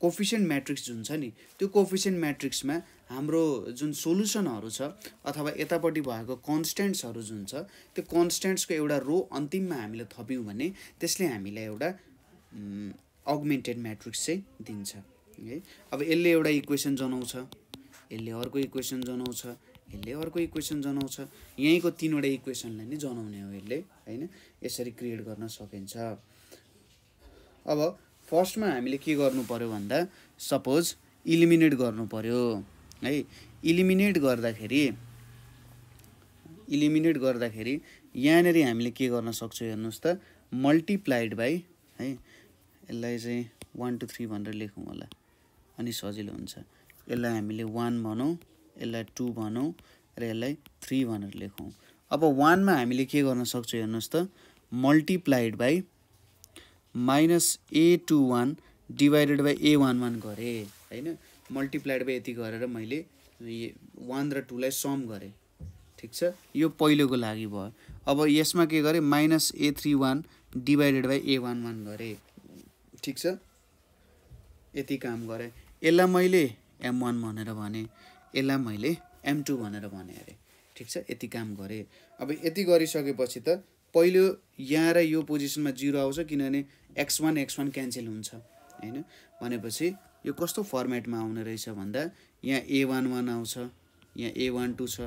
कोफिसियन्ट म्याट्रिक्स जुन छ नि त्यो कोफिसियन्ट म्याट्रिक्समा हाम्रो जुन सोल्युसनहरू छ अथवा यतापट्टि भएको कन्सटेन्ट्सहरू जुन छ त्यो कन्सटेन्ट्सको एउटा रो अन्तिममा हामीले थप्यौँ भने त्यसले हामीलाई एउटा अग्मेन्टेड म्याट्रिक्स चाहिँ दिन्छ है अब यसले एउटा इक्वेसन जनाउँछ यसले अर्को इक्वेसन जनाउँछ यसले अर्को इक्वेसन जनाउँछ यहीँको तिनवटा इक्वेसनलाई नै जनाउने हो यसले होइन यसरी क्रिएट गर्न सकिन्छ अब फर्स्टमा हामीले के गर्नु पऱ्यो भन्दा सपोज इलिमिनेट गर्नु पऱ्यो है इलिमिनेट गर्दाखेरि इलिमिनेट गर्दाखेरि यहाँनिर हामीले के गर्न सक्छौँ हेर्नुहोस् त मल्टिप्लाइड बाई है यसलाई चाहिँ वान टू थ्री भनेर लेखौँ होला अनि सजिलो हुन्छ यसलाई हामीले वान भनौँ यसलाई टू भनौँ र यसलाई थ्री भनेर लेखौँ अब वानमा हामीले के गर्न सक्छौँ हेर्नुहोस् त multiplied by minus a two one divided by a one one गरेँ होइन मल्टिप्लाइड बाई यति गरेर मैले वान र टूलाई सम गरेँ ठिक छ यो पहिलोको लागि भयो अब यसमा के गरेँ minus a three one divided by a one one गरेँ ठिक छ यति काम गरेँ यसलाई मैले एम वान भनेर भने यसलाई मैले एम टू भनेर भने अरे ठिक छ यति काम गरेँ अब यति गरिसकेपछि त पहिलो यहाँ र यो पोजिसनमा जिरो आउँछ किनभने x one x one cancel हुन्छ होइन भनेपछि यो कस्तो फर्मेटमा आउने रहेछ भन्दा यहाँ ए वान वान आउँछ यहाँ ए वान टू छ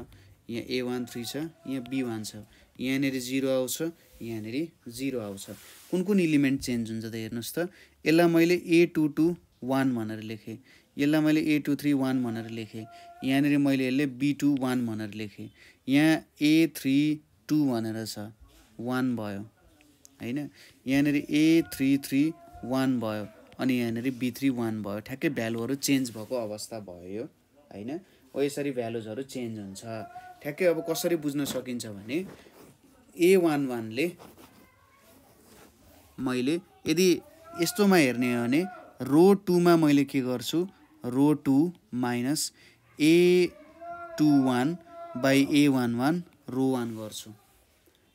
यहाँ ए वान थ्री छ यहाँ बी वान छ यहाँनिर जिरो आउँछ यहाँनिर जिरो आउँछ कुन कुन इलिमेन्ट चेन्ज हुन्छ त हेर्नुहोस् त यसलाई मैले ए टू टू वान भनेर लेखेँ यसलाई मैले ए टू थ्री वान भनेर लेखेँ यहाँनिर मैले यसले बी टू वान भनेर लेखेँ यहाँ ए थ्री टू भनेर छ वान भयो होइन यहाँनिर ए थ्री थ्री वान भयो अनि यहाँनिर बी थ्री वान भयो ठ्याक्कै भ्यालुहरू चेन्ज भएको अवस्था भयो यो होइन हो यसरी भ्यालुजहरू चेन्ज हुन्छ ठ्याक्कै अब कसरी बुझ्न सकिन्छ भने ए वान वानले मैले यदि यस्तोमा हेर्ने हो भने रो टूमा मैले के गर्छु row two minus a two one by a one one row one गर्छु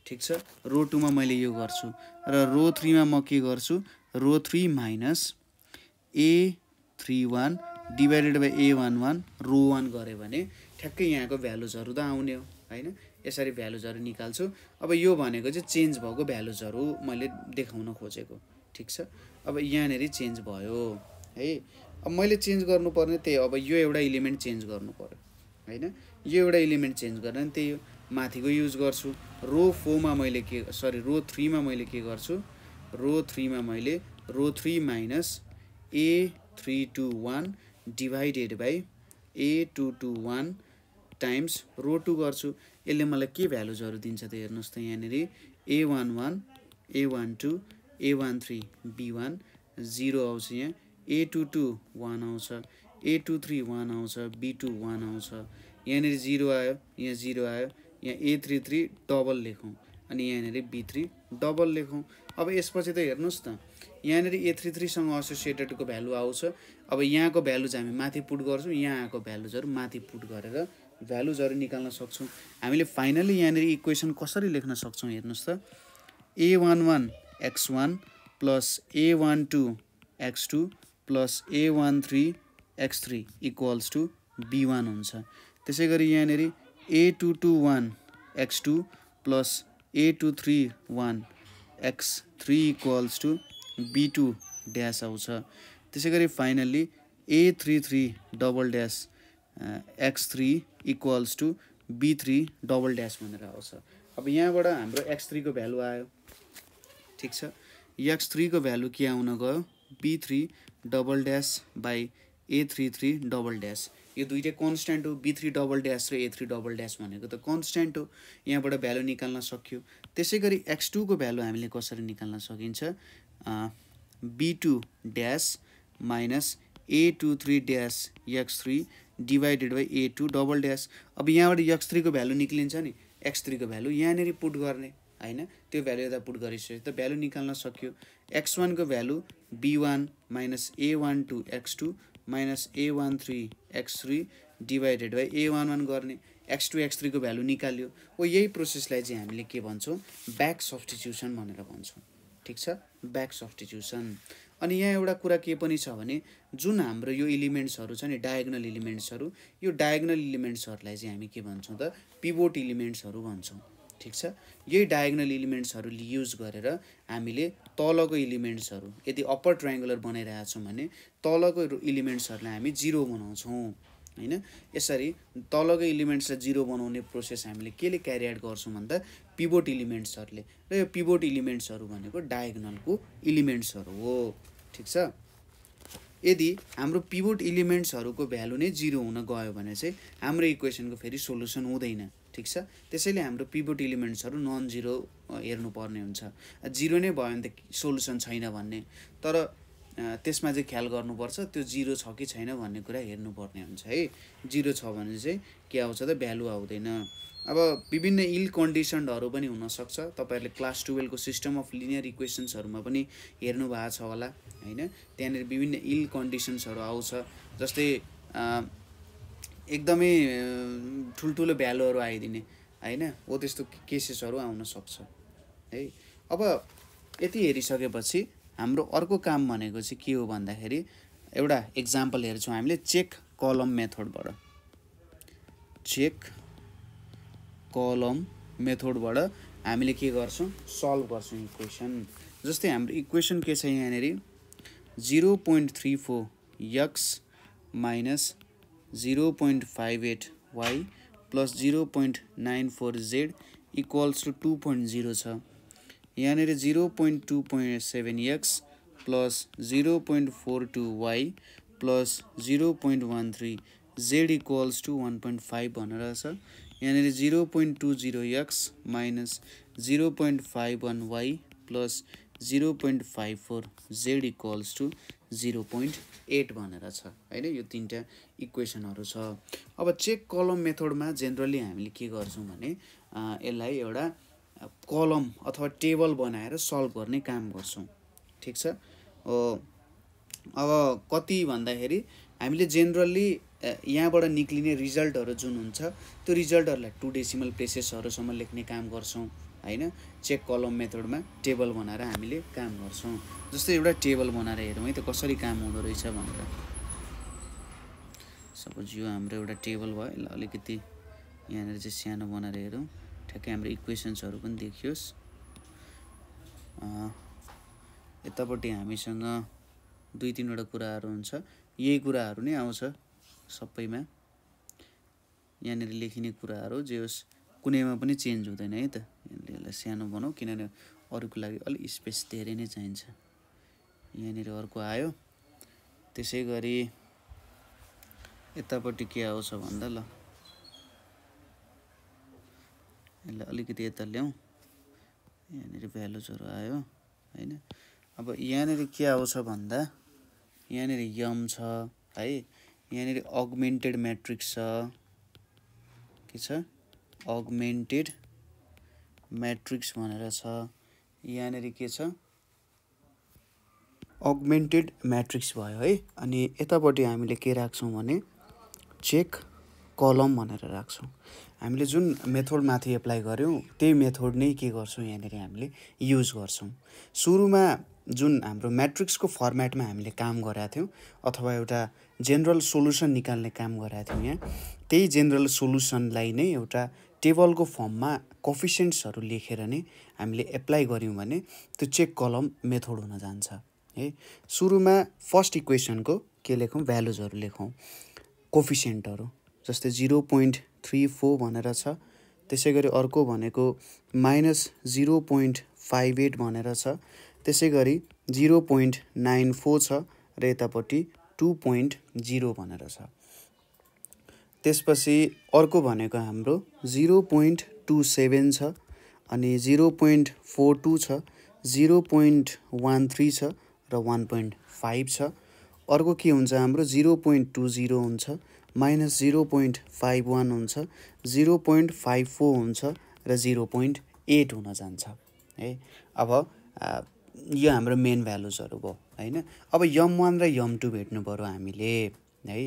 ठिक छ रो टूमा मैले यो गर्छु र रो थ्रीमा म के गर्छु row three minus a three one divided by a one one row one गऱ्यो भने ठ्याक्कै यहाँको भ्यालुजहरू त आउने हो होइन यसरी भ्यालुजहरू निकाल्छु अब यो भनेको चाहिँ चेन्ज भएको भ्यालुजहरू मैले देखाउन खोजेको ठिक छ अब यहाँनिर चेन्ज भयो है अब मैले चेन्ज गर्नुपर्ने त्यही हो अब यो एउटा इलिमेन्ट चेन्ज गर्नु पऱ्यो होइन यो एउटा इलिमेन्ट चेन्ज गर्ने त्यही हो माथिको युज गर्छु रो फोरमा मैले के सरी रो थ्रीमा मैले के गर्छु रो थ्रीमा मैले row three minus a three two one divided by a two two one times row two गर्छु यसले मलाई के भ्यालुजहरू दिन्छ त हेर्नुहोस् त यहाँनिर a one one a one two a one three b one zero आउँछ यहाँ ए टू टू वान आउँछ ए टू थ्री वान आउँछ बी टू वान आउँछ यहाँनिर जिरो आयो यहाँ जिरो आयो यहाँ ए थ्री थ्री डबल लेखौँ अनि यहाँनिर बी थ्री डबल लेखौँ अब यसपछि त हेर्नुहोस् न यहाँनिर ए थ्री थ्रीसँग एसोसिएटेडको भ्यालु आउँछ अब यहाँको भ्यालुज हामी माथि पुट गर्छौँ यहाँ आएको भ्यालुजहरू माथि पुट गरेर भ्यालुजहरू निकाल्न सक्छौँ हामीले फाइनली यहाँनिर इक्वेसन कसरी लेख्न सक्छौँ हेर्नुहोस् त a one one x one plus a one two x two plus a one three x three equals to b one हुन्छ त्यसै गरी यहाँनिर a two two one x two plus a two three one x three equals to b two dash आउँछ त्यसै गरी finally a three three double dash x three equals to b three double dash भनेर आउँछ अब यहाँबाट हाम्रो x थ्रीको value आयो ठिक छ एक्स थ्रीको भ्यालु के आउन गयो b three double dash by a three three double dash यो दुइटै कन्सट्यान्ट हो बी थ्री डबल ड्यास र ए थ्री डबल ड्यास भनेको त कन्सट्यान्ट हो यहाँबाट भ्यालु निकाल्न सक्यो त्यसै गरी एक्स टूको भ्यालु हामीले कसरी निकाल्न सकिन्छ b two dash minus a two three dash x three divided by a two double dash अब यहाँबाट यक्स थ्रीको भ्यालु निक्लिन्छ नि एक्स थ्रीको भ्यालु यहाँनिर पुट गर्ने होइन त्यो भ्यालु यता पुट गरिसक्यो त भ्यालु निकाल्न सक्यो एक्स वानको value b one minus a one two x two minus a one three x three divided by a one one गर्ने एक्स टू एक्स थ्रीको भ्यालु निकाल्यो ओ यही प्रोसेसलाई चाहिँ हामीले के भन्छौँ ब्याक सब्सटिट्युसन भनेर भन्छौँ ठिक छ ब्याक सब्सटिट्युसन अनि यहाँ एउटा कुरा के पनि छ भने जुन हाम्रो यो इलिमेन्ट्सहरू छ नि डायगनल इलिमेन्ट्सहरू यो डायगनल इलिमेन्ट्सहरूलाई चाहिँ हामी के भन्छौँ त पिभोट इलिमेन्ट्सहरू भन्छौँ ठिक छ यही डायगनल इलिमेन्ट्सहरूले युज गरेर हामीले तलको इलिमेन्ट्सहरू यदि अप्पर ट्राइङ्गुलर बनाइरहेछौँ भने तलको इलिमेन्ट्सहरूलाई हामी जिरो बनाउँछौँ होइन यसरी तलको इलिमेन्ट्सलाई जिरो बनाउने प्रोसेस हामीले केले क्यारी आउट गर्छौँ भन्दा पिबोट इलिमेन्ट्सहरूले र यो पिबोट इलिमेन्ट्सहरू भनेको डायगनलको इलिमेन्ट्सहरू हो ठिक छ यदि हाम्रो पिबोट इलिमेन्ट्सहरूको भ्यालु नै जिरो हुन गयो भने चाहिँ हाम्रो इक्वेसनको फेरि सोल्युसन हुँदैन ठिक छ त्यसैले हाम्रो पिबोट इलिमेन्ट्सहरू नन जिरो हेर्नुपर्ने हुन्छ जिरो नै भयो भने त सोल्युसन छैन भन्ने तर त्यसमा चाहिँ ख्याल गर्नुपर्छ त्यो जिरो छ कि छैन भन्ने कुरा हेर्नुपर्ने हुन्छ है जिरो छ भने चाहिँ के आउँछ त भ्यालु आउँदैन अब विभिन्न इल कन्डिसनहरू पनि हुनसक्छ तपाईँहरूले क्लास टुवेल्भको सिस्टम अफ लिनियर इक्वेसन्सहरूमा पनि हेर्नु भएको छ होला होइन त्यहाँनिर विभिन्न इल कन्डिसन्सहरू आउँछ जस्तै एकदमै ठुल्ठुलो भ्यालुहरू आइदिने होइन हो त्यस्तो केसेसहरू सक्छ है अब यति हेरिसकेपछि हाम्रो अर्को काम भनेको चाहिँ के हो भन्दाखेरि एउटा इक्जाम्पल हेर्छौँ हामीले चेक कलम मेथडबाट चेक कलम मेथडबाट हामीले के गर्छौँ सल्भ गर्छौँ इक्वेसन जस्तै हाम्रो इक्वेसन के छ यहाँनिर zero point three four x minus zero point five eight y plus zero point nine four z equals to two point zero छ यहाँनिर zero point two point seven x plus zero point four two y plus zero point one three z equals to one point five भनेर छ यहाँनिर zero point two zero x minus zero point five one y plus zero point five four z equals to zero point eight भनेर छ होइन यो तिनवटा इक्वेसनहरू छ अब चेक कलम मेथडमा जेनरली हामीले के गर्छौँ भने यसलाई एउटा कलम अथवा टेबल बनाएर सल्भ गर्ने काम गर्छौँ ठिक छ अब कति भन्दाखेरि हामीले जेनरली यहाँबाट निक्लिने रिजल्टहरू जुन हुन्छ त्यो रिजल्टहरूलाई टु डेसिमल प्लेसेसहरूसम्म लेख्ने काम गर्छौँ होइन चेक कलम मेथडमा टेबल बनाएर हामीले काम गर्छौँ जस्तै एउटा टेबल बनाएर हेरौँ है त कसरी काम हुँदो रहेछ भनेर सपोज यो हाम्रो एउटा टेबल भयो यसलाई अलिकति यहाँनिर चाहिँ सानो बनाएर हेरौँ ठ्याक्कै हाम्रो इक्वेसन्सहरू पनि देखियोस् यतापट्टि हामीसँग दुई तिनवटा कुराहरू हुन्छ यही कुराहरू नै आउँछ सबैमा यहाँनिर लेखिने कुराहरू जे होस् कुनैमा पनि चेन्ज हुँदैन है त यसलाई सानो बनाऊ किनभने अरूको लागि अलिक स्पेस धेरै नै चाहिन्छ यहाँनिर अर्को आयो त्यसै गरी यतापट्टि के आउँछ भन्दा ल यसलाई अलिकति यता ल्याउँ यहाँनिर भ्यालुजहरू आयो होइन अब यहाँनिर के आउँछ भन्दा यहाँनिर यम छ है यहाँनिर अगमेन्टेड म्याट्रिक्स छ के छ अगमेन्टेड म्याट्रिक्स भनेर छ यहाँनिर के छ अगमेन्टेड म्याट्रिक्स भयो है अनि यतापट्टि हामीले के राख्छौँ भने चेक कलम भनेर राख्छौँ हामीले जुन मेथोडमाथि एप्लाई गऱ्यौँ त्यही मेथोड नै के गर्छौँ यहाँनिर हामीले युज गर्छौँ सुरुमा जुन हाम्रो म्याट्रिक्सको फर्मेटमा हामीले काम गरेका थियौँ अथवा एउटा जेनरल सोलुसन निकाल्ने काम गरेका थियौँ यहाँ त्यही जेनरल सोल्युसनलाई नै एउटा टेबलको फर्ममा कफिसियन्ट्सहरू लेखेर नै हामीले एप्लाई गऱ्यौँ भने त्यो चेक कलम मेथड हुन जान्छ है सुरुमा फर्स्ट इक्वेसनको के लेखौँ भ्यालुजहरू लेखौँ कोफिसियन्टहरू जस्तै जिरो पोइन्ट थ्री फोर भनेर छ त्यसै गरी अर्को भनेको minus zero point five eight भनेर छ त्यसै गरी जिरो पोइन्ट नाइन फोर छ र यतापट्टि टु पोइन्ट जिरो भनेर छ त्यसपछि अर्को भनेको हाम्रो जिरो पोइन्ट टू सेभेन छ अनि जिरो पोइन्ट फोर टू छ जिरो पोइन्ट वान थ्री छ र वान पोइन्ट फाइभ छ अर्को के हुन्छ हाम्रो जिरो पोइन्ट टू जिरो हुन्छ minus zero point five one हुन्छ जिरो पोइन्ट फाइभ फोर हुन्छ र जिरो पोइन्ट एट हुन जान्छ है अब यो हाम्रो मेन भ्यालुजहरू भयो होइन अब यम वान र यम टू भेट्नु पऱ्यो हामीले है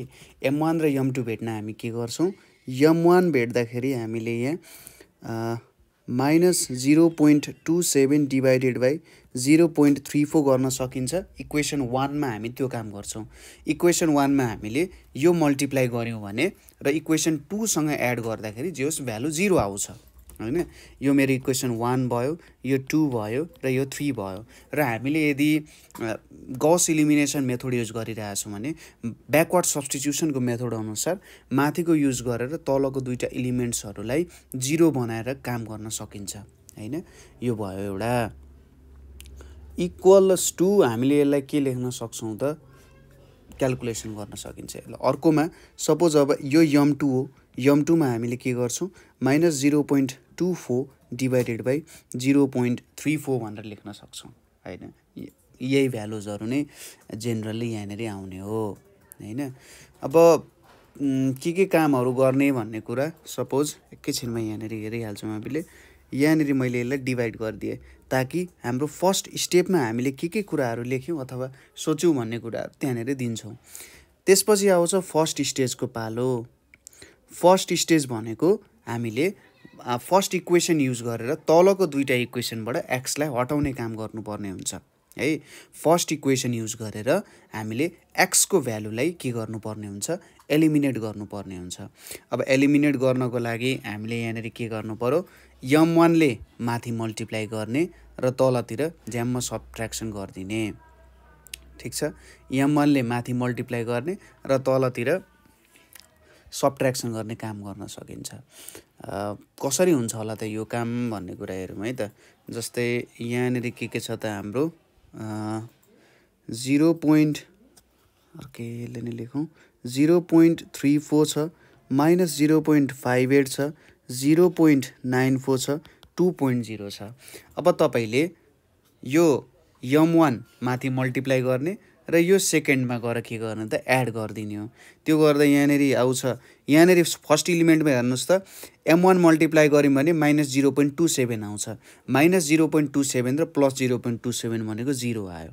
एम वान र यम टू भेट्न हामी के गर्छौँ यम वान भेट्दाखेरि हामीले यहाँ minus zero point two seven divided by zero point three four गर्न सकिन्छ इक्वेसन वानमा हामी त्यो काम गर्छौँ इक्वेसन वानमा हामीले यो मल्टिप्लाई गऱ्यौँ भने र इक्वेसन टूसँग एड गर्दाखेरि जे होस् भ्यालु जिरो आउँछ होइन यो मेरो इक्वेसन वान भयो यो टू भयो र यो थ्री भयो र हामीले यदि गस इलिमिनेसन मेथड युज गरिरहेछौँ भने ब्याकवर्ड सब्सटिट्युसनको मेथड अनुसार माथिको युज गरेर तलको दुईवटा इलिमेन्ट्सहरूलाई जिरो बनाएर काम गर्न सकिन्छ होइन यो भयो एउटा इक्वल्स टु हामीले यसलाई के लेख्न सक्छौँ त क्यालकुलेसन गर्न सकिन्छ यसलाई अर्कोमा सपोज अब यो यम टू हो यम टूमा हामीले के गर्छौँ minus zero point two four divided by zero point three four भनेर लेख्न सक्छौँ होइन यही भ्यालुजहरू नै जेनरली यहाँनिर आउने हो होइन अब के के कामहरू गर्ने भन्ने कुरा सपोज एकैछिनमा यहाँनिर हेरिहाल्छौँ हामीले यहाँनिर मैले यसलाई डिभाइड गरिदिएँ ताकि हाम्रो फर्स्ट स्टेपमा हामीले के के कुराहरू लेख्यौँ अथवा सोच्यौँ भन्ने कुराहरू त्यहाँनिर दिन्छौँ त्यसपछि आउँछ फर्स्ट स्टेजको पालो फर्स्ट स्टेज भनेको हामीले फर्स्ट इक्वेसन युज गरेर तलको दुईवटा इक्वेसनबाट एक्सलाई हटाउने काम गर्नुपर्ने हुन्छ है फर्स्ट इक्वेसन युज गरेर हामीले एक्सको भ्यालुलाई के गर्नुपर्ने हुन्छ एलिमिनेट गर्नुपर्ने हुन्छ अब एलिमिनेट गर्नको लागि हामीले यहाँनिर के गर्नु पऱ्यो यम वानले माथि मल्टिप्लाई गर्ने र तलतिर ज्याममा सब्ट्रेक्सन गरिदिने ठिक छ यम वानले माथि मल्टिप्लाई गर्ने र तलतिर सब्ट्रेक्सन गर्ने काम गर्न सकिन्छ कसरी हुन्छ होला त यो काम भन्ने कुरा हेरौँ है त जस्तै यहाँनिर के के छ त हाम्रो जिरो पोइन्ट अर्केले नै लेखौँ जिरो पोइन्ट थ्री फोर छ minus zero point five eight छ जिरो पोइन्ट नाइन फोर छ टू पोइन्ट जिरो छ अब तपाईँले यो यम वान माथि मल्टिप्लाई गर्ने र यो सेकेन्डमा गएर के गर्ने त एड गरिदिने हो त्यो गर्दा यहाँनिर आउँछ यहाँनिर फर्स्ट इलिमेन्टमा हेर्नुहोस् त एम वान मल्टिप्लाई गऱ्यौँ भने minus zero point two seven आउँछ minus zero point two seven र plus zero point two seven भनेको जिरो आयो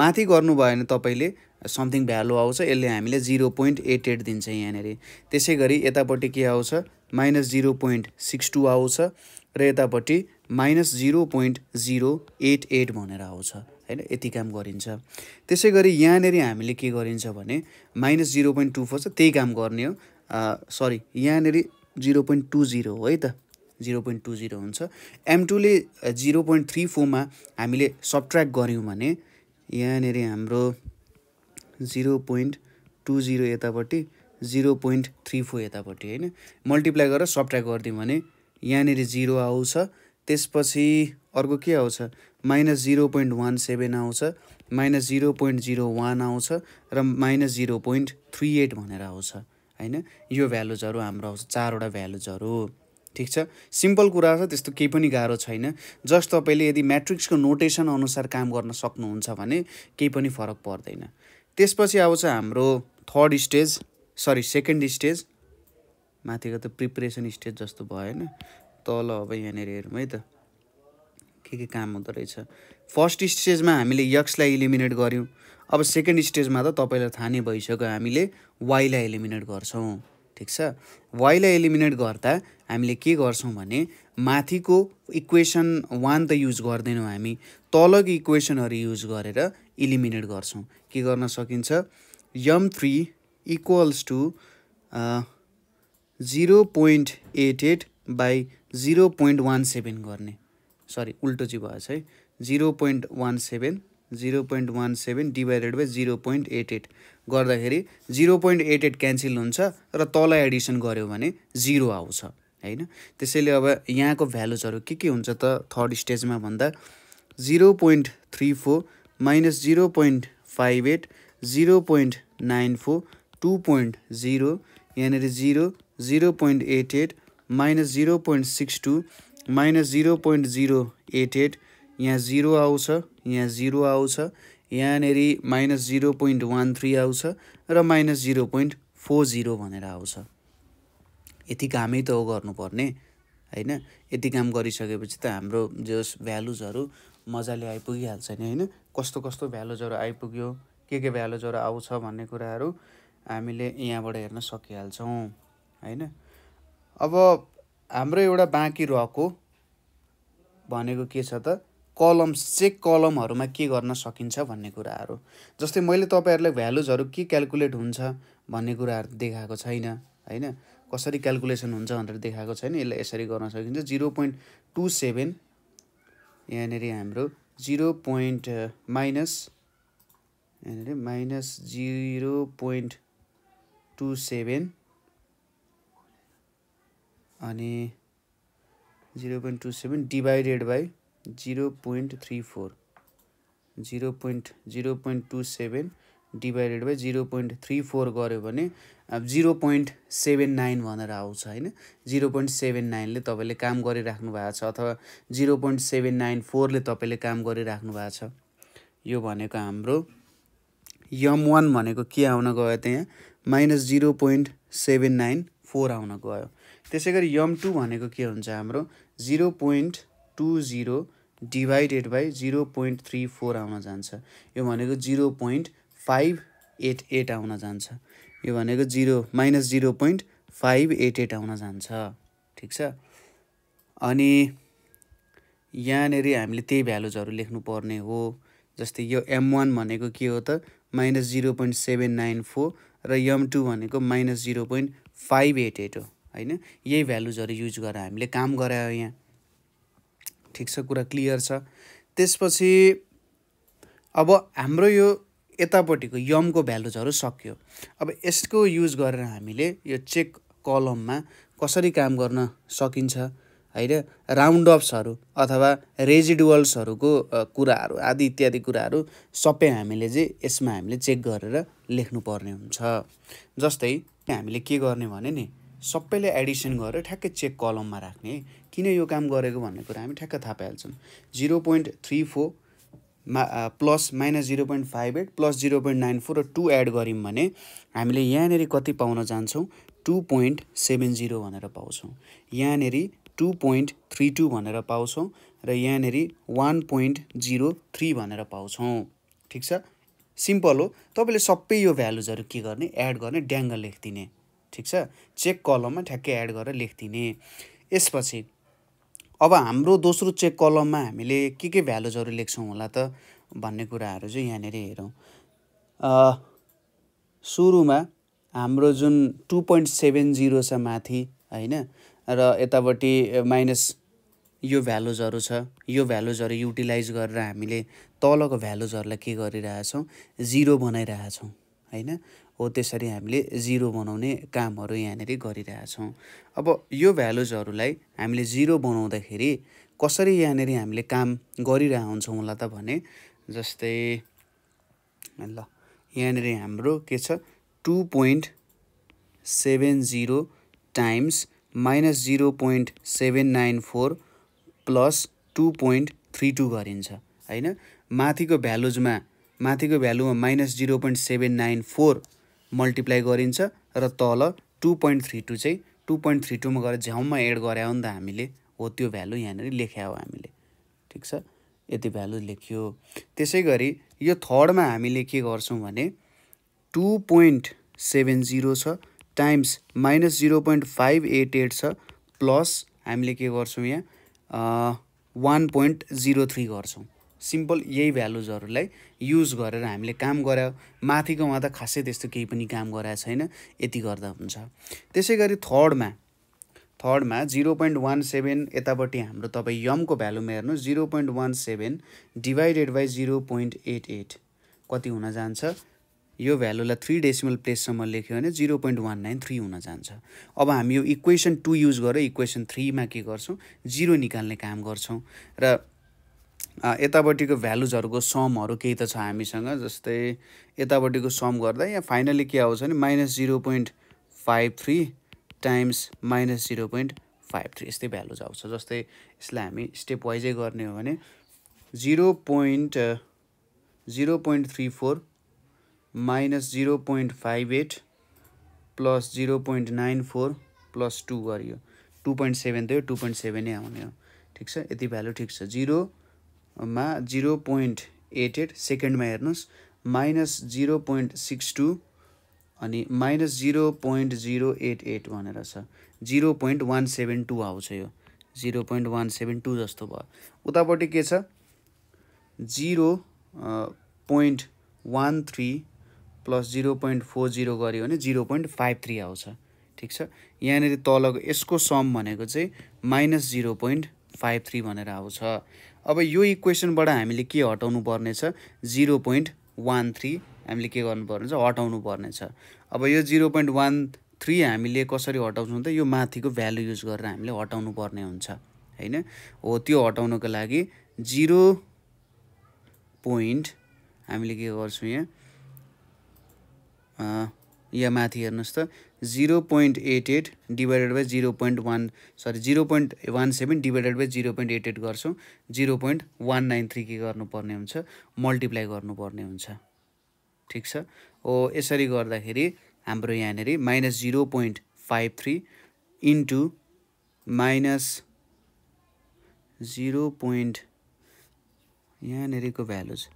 माथि गर्नुभयो भने तपाईँले समथिङ भ्यालु आउँछ यसले हामीले जिरो पोइन्ट एट एट दिन्छ यहाँनिर त्यसै गरी यतापट्टि के आउँछ minus zero point six two आउँछ र यतापट्टि minus zero point zero eight eight भनेर आउँछ होइन यति काम गरिन्छ त्यसै गरी यहाँनिर हामीले के गरिन्छ भने minus zero point two four छ त्यही काम गर्ने हो सरी यहाँनिर जिरो पोइन्ट टू जिरो हो है त जिरो पोइन्ट टू जिरो हुन्छ एम टूले जिरो पोइन्ट थ्री फोरमा हामीले सब्ट्र्याक गऱ्यौँ भने यहाँनिर हाम्रो जिरो पोइन्ट टू जिरो यतापट्टि जिरो पोइन्ट थ्री फोर यतापट्टि होइन मल्टिप्लाई गरेर सब्ट्र्याक गरिदिउँ भने यहाँनिर जिरो आउँछ त्यसपछि अर्को के आउँछ minus zero point one seven आउँछ minus zero point zero one आउँछ र minus zero point three eight भनेर आउँछ होइन यो भ्यालुजहरू हाम्रो आउँछ चारवटा भ्यालुजहरू ठिक छ सिम्पल कुरा छ त्यस्तो केही पनि गाह्रो छैन जस्ट तपाईँले यदि म्याट्रिक्सको नोटेसन अनुसार काम गर्न सक्नुहुन्छ भने केही पनि फरक पर्दैन त्यसपछि आउँछ हाम्रो third stage sorry second stage माथिको त प्रिपरेसन स्टेज जस्तो भयो होइन तल अब यहाँनिर हेरौँ है त के के काम हुँदो रहेछ फर्स्ट स्टेजमा हामीले यक्सलाई इलिमिनेट गऱ्यौँ अब सेकेन्ड स्टेजमा त तपाईँलाई थाहा नै भइसक्यो हामीले वाइलाई इलिमिनेट गर्छौँ ठिक छ वाइलाई इलिमिनेट गर्दा हामीले के गर्छौँ भने माथिको इक्वेसन वान त युज गर्दैनौँ हामी तलको इक्वेसनहरू युज गरेर इलिमिनेट गर्छौँ के गर्न सकिन्छ M three equals to zero point eight eight by zero point one seven गर्ने सरी उल्टो चाहिँ भएछ है zero point one seven zero point one seven divided by zero point eight eight गर्दाखेरि zero point eight eight cancel हुन्छ र तल Edison गऱ्यो भने जिरो आउँछ होइन त्यसैले अब यहाँको भ्यालुजहरू के के हुन्छ त थर्ड स्टेजमा भन्दा zero point three four minus zero point five eight zero point nine four two point zero यहाँनिर zero zero point eight eight minus zero point six two minus zero point zero eight eight यहाँ zero आउँछ यहाँ zero आउँछ यहाँनिर minus zero point one three आउँछ र minus zero point four zero भनेर आउँछ यति कामै त हो गर्नुपर्ने होइन यति काम गरिसकेपछि त हाम्रो जस भ्यालुजहरू मजाले आइपुगिहाल्छ नि होइन कस्तो कस्तो भ्यालुजहरू आइपुग्यो के के भ्यालुजहरू आउँछ भन्ने कुराहरू हामीले यहाँबाट हेर्न सकिहाल्छौँ होइन अब हाम्रो एउटा बाँकी रहेको भनेको के छ त कलम चेक कलमहरूमा के गर्न सकिन्छ भन्ने कुराहरू जस्तै मैले तपाईँहरूलाई भ्यालुजहरू के क्यालकुलेट हुन्छ भन्ने कुराहरू देखाएको छैन होइन कसरी क्यालकुलेसन हुन्छ भनेर देखाएको छैन यसलाई यसरी गर्न सकिन्छ जिरो पोइन्ट टू सेभेन यहाँनिर हाम्रो जिरो पोइन्ट माइनस यहाँनिर minus zero point two seven अनि zero point two seven divided by zero point three four zero point zero point two seven divided by zero point three four गऱ्यो भने अब zero point seven nine भनेर आउँछ होइन zero point seven नाइनले तपाईँले काम गरिराख्नु भएको छ अथवा जिरो पोइन्ट सेभेन नाइन फोरले तपाईँले काम गरिराख्नु भएको छ यो भनेको हाम्रो यम वान भनेको के आउन गयो त्यहाँ minus zero point seven nine four आउन गयो त्यसै गरी यम टू भनेको के हुन्छ हाम्रो zero point two zero divided by zero point three four आउन जान्छ यो भनेको zero point five eight eight आउन जान्छ यो भनेको zero minus zero point five eight eight आउन जान्छ ठिक छ अनि यहाँनिर हामीले त्यही भ्यालुजहरू लेख्नुपर्ने हो जस्तै यो एम वान भनेको के हो त minus zero point seven nine four र यम टू भनेको minus zero point five eight eight हो होइन यही भ्यालुजहरू युज गरेर हामीले काम गरायो यहाँ ठिक छ कुरा क्लियर छ त्यसपछि अब हाम्रो यो यतापट्टिको यमको भ्यालुजहरू सक्यो अब यसको युज गरेर हामीले यो चेक कलममा कसरी काम गर्न सकिन्छ होइन राउन्ड अप्सहरू अथवा रेजिडुअल्सहरूको कुराहरू आदि इत्यादि कुराहरू सबै हामीले चाहिँ यसमा हामीले चेक गरेर लेख्नुपर्ने हुन्छ जस्तै हामीले के गर्ने भने नि सबैले एडिसन गरेर ठ्याक्कै चेक कलममा राख्ने किन यो काम गरेको भन्ने कुरा हामी ठ्याक्क थाहा पाइहाल्छौँ जिरो पोइन्ट थ्री फोर मा plus minus zero point five eight plus zero point nine four र टू एड गऱ्यौँ भने हामीले यहाँनिर कति पाउन जान्छौँ टू पोइन्ट सेभेन जिरो भनेर पाउँछौँ यहाँनिर टू पोइन्ट थ्री टू भनेर पाउँछौँ र यहाँनिर वान पोइन्ट जिरो थ्री भनेर पाउँछौँ ठिक छ सिम्पल हो तपाईँले सबै यो भ्यालुजहरू के गर्ने एड गर्ने ड्याङ्गल लेखिदिने ठिक छ चेक कलममा ठ्याक्कै एड गरेर लेखिदिने यसपछि अब हाम्रो दोस्रो चेक कलममा हामीले के के भ्यालुजहरू लेख्छौँ होला त भन्ने कुराहरू चाहिँ यहाँनिर हेरौँ सुरुमा हाम्रो जुन टु पोइन्ट सेभेन जिरो छ माथि होइन र यतापट्टि माइनस यो भ्यालुजहरू छ यो भ्यालुजहरू युटिलाइज गरेर हामीले तलको भ्यालुजहरूलाई के गरिरहेछौँ जिरो बनाइरहेछौँ होइन हो त्यसरी हामीले जिरो बनाउने कामहरू यहाँनिर गरिरहेछौँ अब यो भ्यालुजहरूलाई हामीले जिरो बनाउँदाखेरि कसरी यहाँनिर हामीले काम गरिरह हुन्छौँ होला त भने जस्तै ल यहाँनिर हाम्रो के छ two point seven zero times minus zero point seven nine four plus two point three two गरिन्छ होइन माथिको भ्यालुजमा माथिको भ्यालुमा minus zero point seven nine four multiply गरिन्छ र तल टु पोइन्ट थ्री टू चाहिँ टु पोइन्ट थ्री टूमा गएर झ्याउमा एड गरे हो नि त हामीले हो त्यो भ्यालु यहाँनिर लेख्या हो हामीले ठिक छ यति भ्यालु लेख्यो त्यसै गरी यो थर्डमा हामीले के गर्छौँ भने टु पोइन्ट सेभेन जिरो छ times minus zero point five eight eight छ प्लस हामीले के गर्छौँ यहाँ वान पोइन्ट जिरो थ्री गर्छौँ सिम्पल यही भ्यालुजहरूलाई युज गरेर हामीले काम माथिको माथिकोमा त खासै त्यस्तो केही पनि काम गराएको छैन यति गर्दा हुन्छ त्यसै गरी थर्डमा थर्डमा जिरो पोइन्ट वान सेभेन यतापट्टि हाम्रो तपाईँ यमको भ्यालुमा हेर्नु zero point one seven divided by zero point eight eight कति हुन जान्छ यो भ्यालुलाई थ्री डेसिमल प्लेससम्म लेख्यो भने zero point one nine three हुन जान्छ अब हामी यो इक्वेसन टू युज गरेर इक्वेसन थ्रीमा के गर्छौँ जिरो निकाल्ने काम गर्छौँ र यतापट्टिको भ्यालुजहरूको समहरू केही त छ हामीसँग जस्तै यतापट्टिको सम गर्दा यहाँ फाइनली के आउँछ भने minus zero point five three times minus zero point five three यस्तै भ्यालुज आउँछ जस्तै यसलाई हामी स्टेप वाइजै गर्ने हो भने zero point zero point three four minus zero point five eight plus zero point nine four plus two गरियो टू पोइन्ट सेभेन हो टू पोइन्ट सेभेनै आउने हो ठिक छ यति भ्यालु ठिक छ जिरो मा जिरो पोइन्ट एट एट सेकेन्डमा हेर्नुहोस् minus zero point six two अनि minus zero point zero eight eight भनेर छ zero point one seven two आउँछ यो zero point one seven two जस्तो भयो उतापट्टि के छ zero point one three plus zero point four zero गऱ्यो भने जिरो पोइन्ट फाइभ थ्री आउँछ ठिक छ यहाँनिर तलको यसको सम भनेको चाहिँ minus zero point five three भनेर आउँछ अब यो इक्वेसनबाट हामीले के हटाउनु पर्नेछ जिरो पोइन्ट वान थ्री हामीले के गर्नु छ हटाउनु पर्नेछ अब यो जिरो पोइन्ट वान थ्री हामीले कसरी हटाउँछौँ त यो माथिको भ्यालु युज गरेर हामीले हटाउनु पर्ने हुन्छ होइन हो त्यो हटाउनको लागि जिरो पोइन्ट हामीले के गर्छौँ यहाँ या माथि हेर्नुहोस् त zero point eight eight divided by zero point one sorry zero point one seven divided by zero point eight eight गर्छौँ zero point one nine three के गर्नुपर्ने हुन्छ मल्टिप्लाई गर्नुपर्ने हुन्छ ठिक छ ओ यसरी गर्दाखेरि हाम्रो यहाँनिर minus zero point five three into minus zero point यहाँनिरको भ्यालुज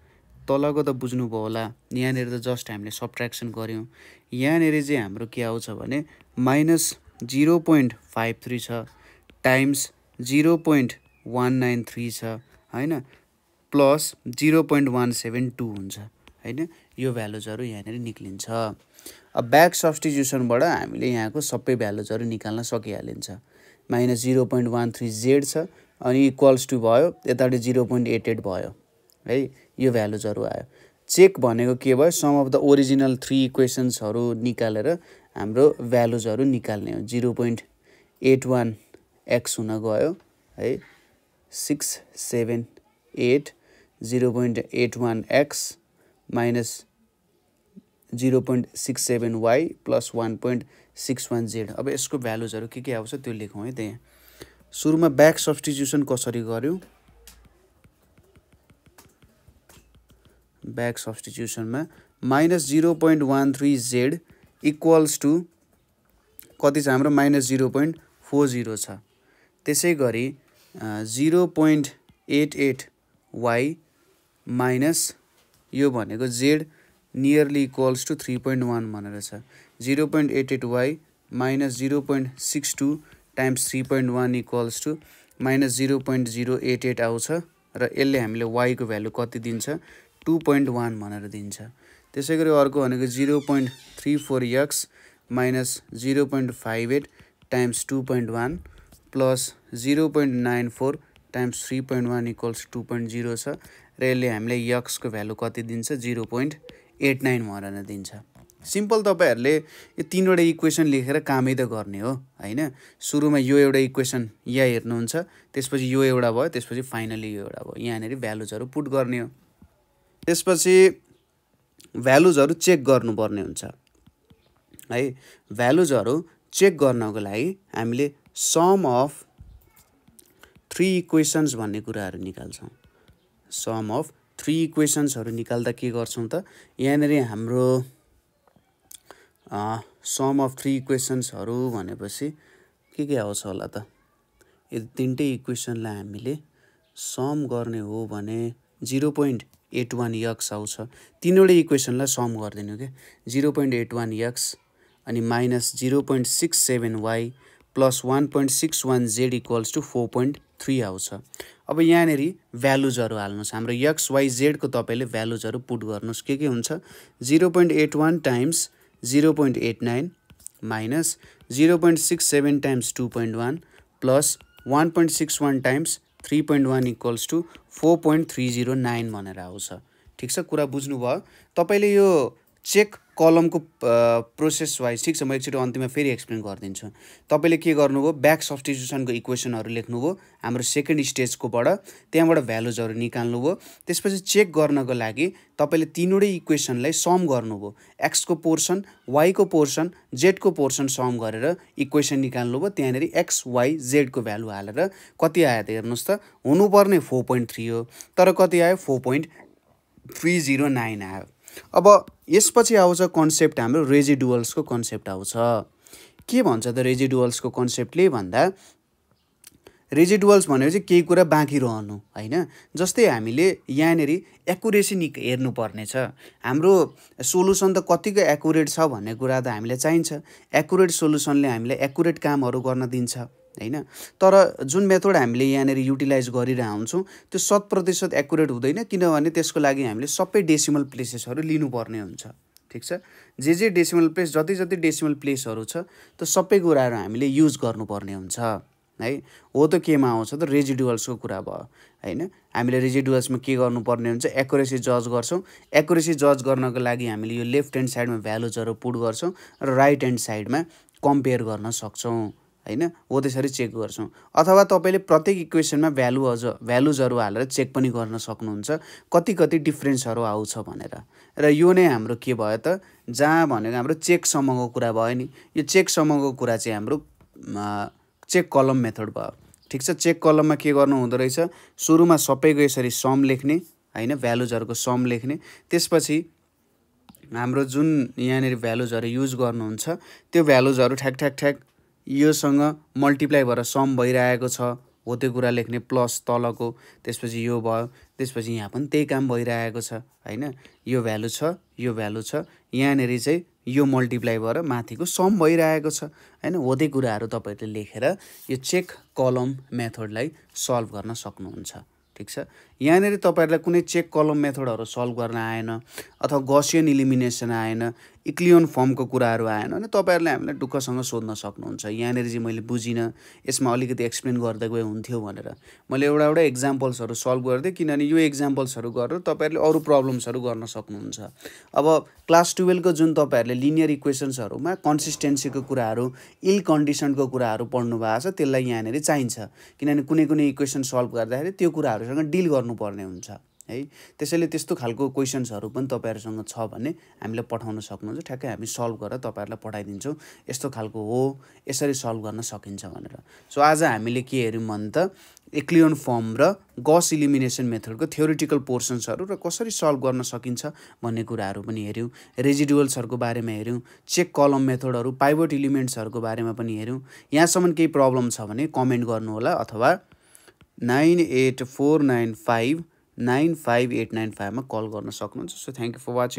तलको त बुझ्नुभयो होला यहाँनिर त जस्ट हामीले सब्ट्र्याक्सन गऱ्यौँ यहाँनिर चाहिँ हाम्रो के आउँछ भने minus zero point five three छ times zero point one nine three छ होइन plus zero point one seven two हुन्छ होइन यो भ्यालुजहरू यहाँनिर निक्लिन्छ अब ब्याक सब्सटिट्युसनबाट हामीले यहाँको सबै भ्यालुजहरू निकाल्न सकिहालिन्छ minus zero point one three z छ अनि इक्वल्स टू भयो यतापट्टि जिरो पोइन्ट एट एट भयो है यो भ्यालुजहरू आयो चेक भनेको के भयो sum of the original three इक्वेसन्सहरू निकालेर हाम्रो भ्यालुजहरू निकाल्ने हो zero point eight one x हुन गयो है six seven eight zero point eight one x minus zero point six seven y plus one point six one z अब यसको भ्यालुजहरू के के आउँछ त्यो लेखौँ है त्यहाँ सुरुमा ब्याक सब्सटिट्युसन कसरी गऱ्यौँ ब्याक सब्सटिट्युसनमा minus zero point one three z equals to कति छ हाम्रो minus zero point four zero छ त्यसै गरी zero point eight eight y minus यो भनेको z nearly equals to three point one भनेर छ zero point eight eight y minus zero point six two times three point one equals to minus zero point zero eight eight आउँछ र यसले हामीले वाईको value कति दिन्छ टु पोइन्ट वान भनेर दिन्छ त्यसै गरी अर्को भनेको zero point three four x minus zero point five eight times two point one plus zero point nine four times three point one equals two point zero छ र यसले हामीलाई यक्सको भ्यालु कति दिन्छ जिरो पोइन्ट एट नाइन भनेर दिन्छ simple तपाईँहरूले यो तिनवटा इक्वेसन लेखेर कामै त गर्ने हो होइन सुरुमा यो एउटा इक्वेसन यहाँ हेर्नुहुन्छ त्यसपछि यो एउटा भयो त्यसपछि फाइनली यो एउटा भयो यहाँनिर भ्यालुजहरू पुट गर्ने हो त्यसपछि भ्यालुजहरू चेक गर्नुपर्ने हुन्छ है भ्यालुजहरू चेक गर्नको लागि हामीले सम अफ थ्री इक्वेसन्स भन्ने कुराहरू निकाल्छौँ सम अफ थ्री इक्वेसन्सहरू निकाल्दा के गर्छौँ त यहाँनिर हाम्रो सम अफ थ्री इक्वेसन्सहरू भनेपछि के के आउँछ होला त यदि तिनटै इक्वेसनलाई हामीले सम गर्ने हो भने zero point eight one x आउँछ तिनवटै इक्वेसनलाई सम गरिदिनु क्या zero point eight one x अनि minus zero point six seven y plus one point six one z equals to four point three आउँछ अब यहाँनिर भ्यालुजहरू हाल्नुहोस् हाम्रो यक्स वाइ जेडको तपाईँले भ्यालुजहरू पुट गर्नुहोस् के के हुन्छ zero point eight one times zero point eight nine minus zero point six seven times two point one plus one point six one times three point one equals to four point three zero nine भनेर आउँछ ठिक छ कुरा बुझ्नुभयो तपाईँले यो check कलमको process wise ठिक छ म एकचोटि अन्तिममा फेरि एक्सप्लेन गरिदिन्छु तपाईँले के गर्नुभयो ब्याक सब्सटिट्युसनको इक्वेसनहरू लेख्नुभयो हाम्रो सेकेन्ड स्टेजकोबाट त्यहाँबाट भ्यालुजहरू निकाल्नुभयो त्यसपछि चेक गर्नको लागि तपाईँले तिनवटै इक्वेसनलाई सम गर्नुभयो एक्सको पोर्सन वाईको पोर्सन जेडको पोर्सन सम गरेर इक्वेसन निकाल्नुभयो त्यहाँनिर एक्स वाई जेडको भ्यालु हालेर कति आयो त हेर्नुहोस् त हुनुपर्ने फोर पोइन्ट थ्री हो तर कति आयो four point three zero nine आयो अब यसपछि आउँछ कन्सेप्ट हाम्रो रेजिडुअल्सको कन्सेप्ट आउँछ के भन्छ त रेजिडुअल्सको कन्सेप्टले भन्दा रेजिडुअल्स चाहिँ केही कुरा बाँकी रहनु होइन जस्तै हामीले यहाँनिर एकुरेसी नि हेर्नुपर्नेछ हाम्रो सोलुसन त कतिको एकुरेट छ भन्ने कुरा त हामीलाई चाहिन्छ एकुरेट सोलुसनले हामीलाई एकुरेट कामहरू गर्न दिन्छ होइन तर जुन मेथड हामीले यहाँनिर युटिलाइज हुन्छौँ त्यो शत प्रतिशत एकुरेट हुँदैन किनभने त्यसको लागि हामीले सबै डेसिमल प्लेसेसहरू लिनुपर्ने हुन्छ ठिक छ जे जे डेसिमल प्लेस जति जति डेसिमल प्लेसहरू छ त्यो सबै कुराहरू हामीले युज गर्नुपर्ने हुन्छ है हो त केमा आउँछ त रेजिडुअल्सको कुरा भयो होइन हामीले रेजिडुअल्समा के गर्नुपर्ने हुन्छ एकुरेसी जज गर्छौँ एकुरेसी जज गर्नको लागि हामीले यो लेफ्ट ह्यान्ड साइडमा भ्यालुजहरू पुट गर्छौँ र राइट ह्यान्ड साइडमा कम्पेयर गर्न सक्छौँ होइन हो त्यसरी चेक गर्छौँ अथवा तपाईँले प्रत्येक इक्वेसनमा भ्यालु अझ भ्यालुजहरू हालेर चेक पनि गर्न सक्नुहुन्छ कति कति डिफ्रेन्सहरू आउँछ भनेर र यो नै हाम्रो के भयो त जहाँ भनेको हाम्रो चेकसम्मको कुरा भयो नि यो चेकसम्मको कुरा चाहिँ हाम्रो चेक कलम मेथड भयो ठिक छ चेक कलममा के गर्नु हुँदो रहेछ सुरुमा सबैको यसरी सम लेख्ने होइन भ्यालुजहरूको सम लेख्ने त्यसपछि हाम्रो जुन यहाँनिर भ्यालुजहरू युज गर्नुहुन्छ त्यो भ्यालुजहरू ठ्याक ठ्याक ठ्याक योसँग मल्टिप्लाई भएर सम भइरहेको छ हो त्यो कुरा लेख्ने प्लस तलको त्यसपछि यो भयो त्यसपछि यहाँ पनि त्यही काम भइरहेको छ होइन यो भ्यालु छ यो भ्यालु छ यहाँनिर चाहिँ यो मल्टिप्लाई भएर माथिको सम भइरहेको छ होइन हो त्यही कुराहरू तपाईँहरूले लेखेर यो चेक कलम मेथडलाई सल्भ गर्न सक्नुहुन्छ ठिक छ यहाँनिर तपाईँहरूलाई कुनै चेक कलम मेथडहरू सल्भ गर्न आएन अथवा गसियन इलिमिनेसन आएन इक्लियन फर्मको कुराहरू आएन भने तपाईँहरूले हामीलाई दुःखसँग सोध्न सक्नुहुन्छ यहाँनिर चाहिँ मैले बुझिनँ यसमा अलिकति एक्सप्लेन गर्दै गए हुन्थ्यो भनेर मैले एउटा एउटा इक्जाम्पल्सहरू सल्भ गर्दै किनभने यो इक्जाम्पल्सहरू गरेर तपाईँहरूले अरू प्रब्लम्सहरू गर्न सक्नुहुन्छ अब क्लास टुवेल्भको जुन तपाईँहरूले लिनियर इक्वेसन्सहरूमा कन्सिस्टेन्सीको कुराहरू इल कन्डिसनको कुराहरू पढ्नु भएको छ त्यसलाई यहाँनिर चाहिन्छ किनभने कुनै कुनै इक्वेसन सल्भ गर्दाखेरि त्यो कुराहरूसँग डिल गर्नु गर्नुपर्ने हुन्छ है त्यसैले त्यस्तो खालको क्वेसन्सहरू पनि तपाईँहरूसँग छ भने हामीलाई पठाउन सक्नुहुन्छ ठ्याक्कै हामी सल्भ गरेर तपाईँहरूलाई पठाइदिन्छौँ यस्तो खालको हो यसरी सल्भ गर्न सकिन्छ भनेर सो आज हामीले के हेऱ्यौँ भने त एक्लियन फर्म र गस इलिमिनेसन मेथडको थ्योरिटिकल पोर्सन्सहरू र कसरी सल्भ गर्न सकिन्छ भन्ने कुराहरू पनि हेऱ्यौँ रेजिडुअल्सहरूको बारेमा हेऱ्यौँ चेक कलम मेथडहरू पाइभट इलिमेन्ट्सहरूको बारेमा पनि हेऱ्यौँ यहाँसम्म केही प्रब्लम छ भने कमेन्ट गर्नुहोला अथवा nine eight four nine five nine five eight nine फाइभमा कल गर्न सक्नुहुन्छ so thank you for watching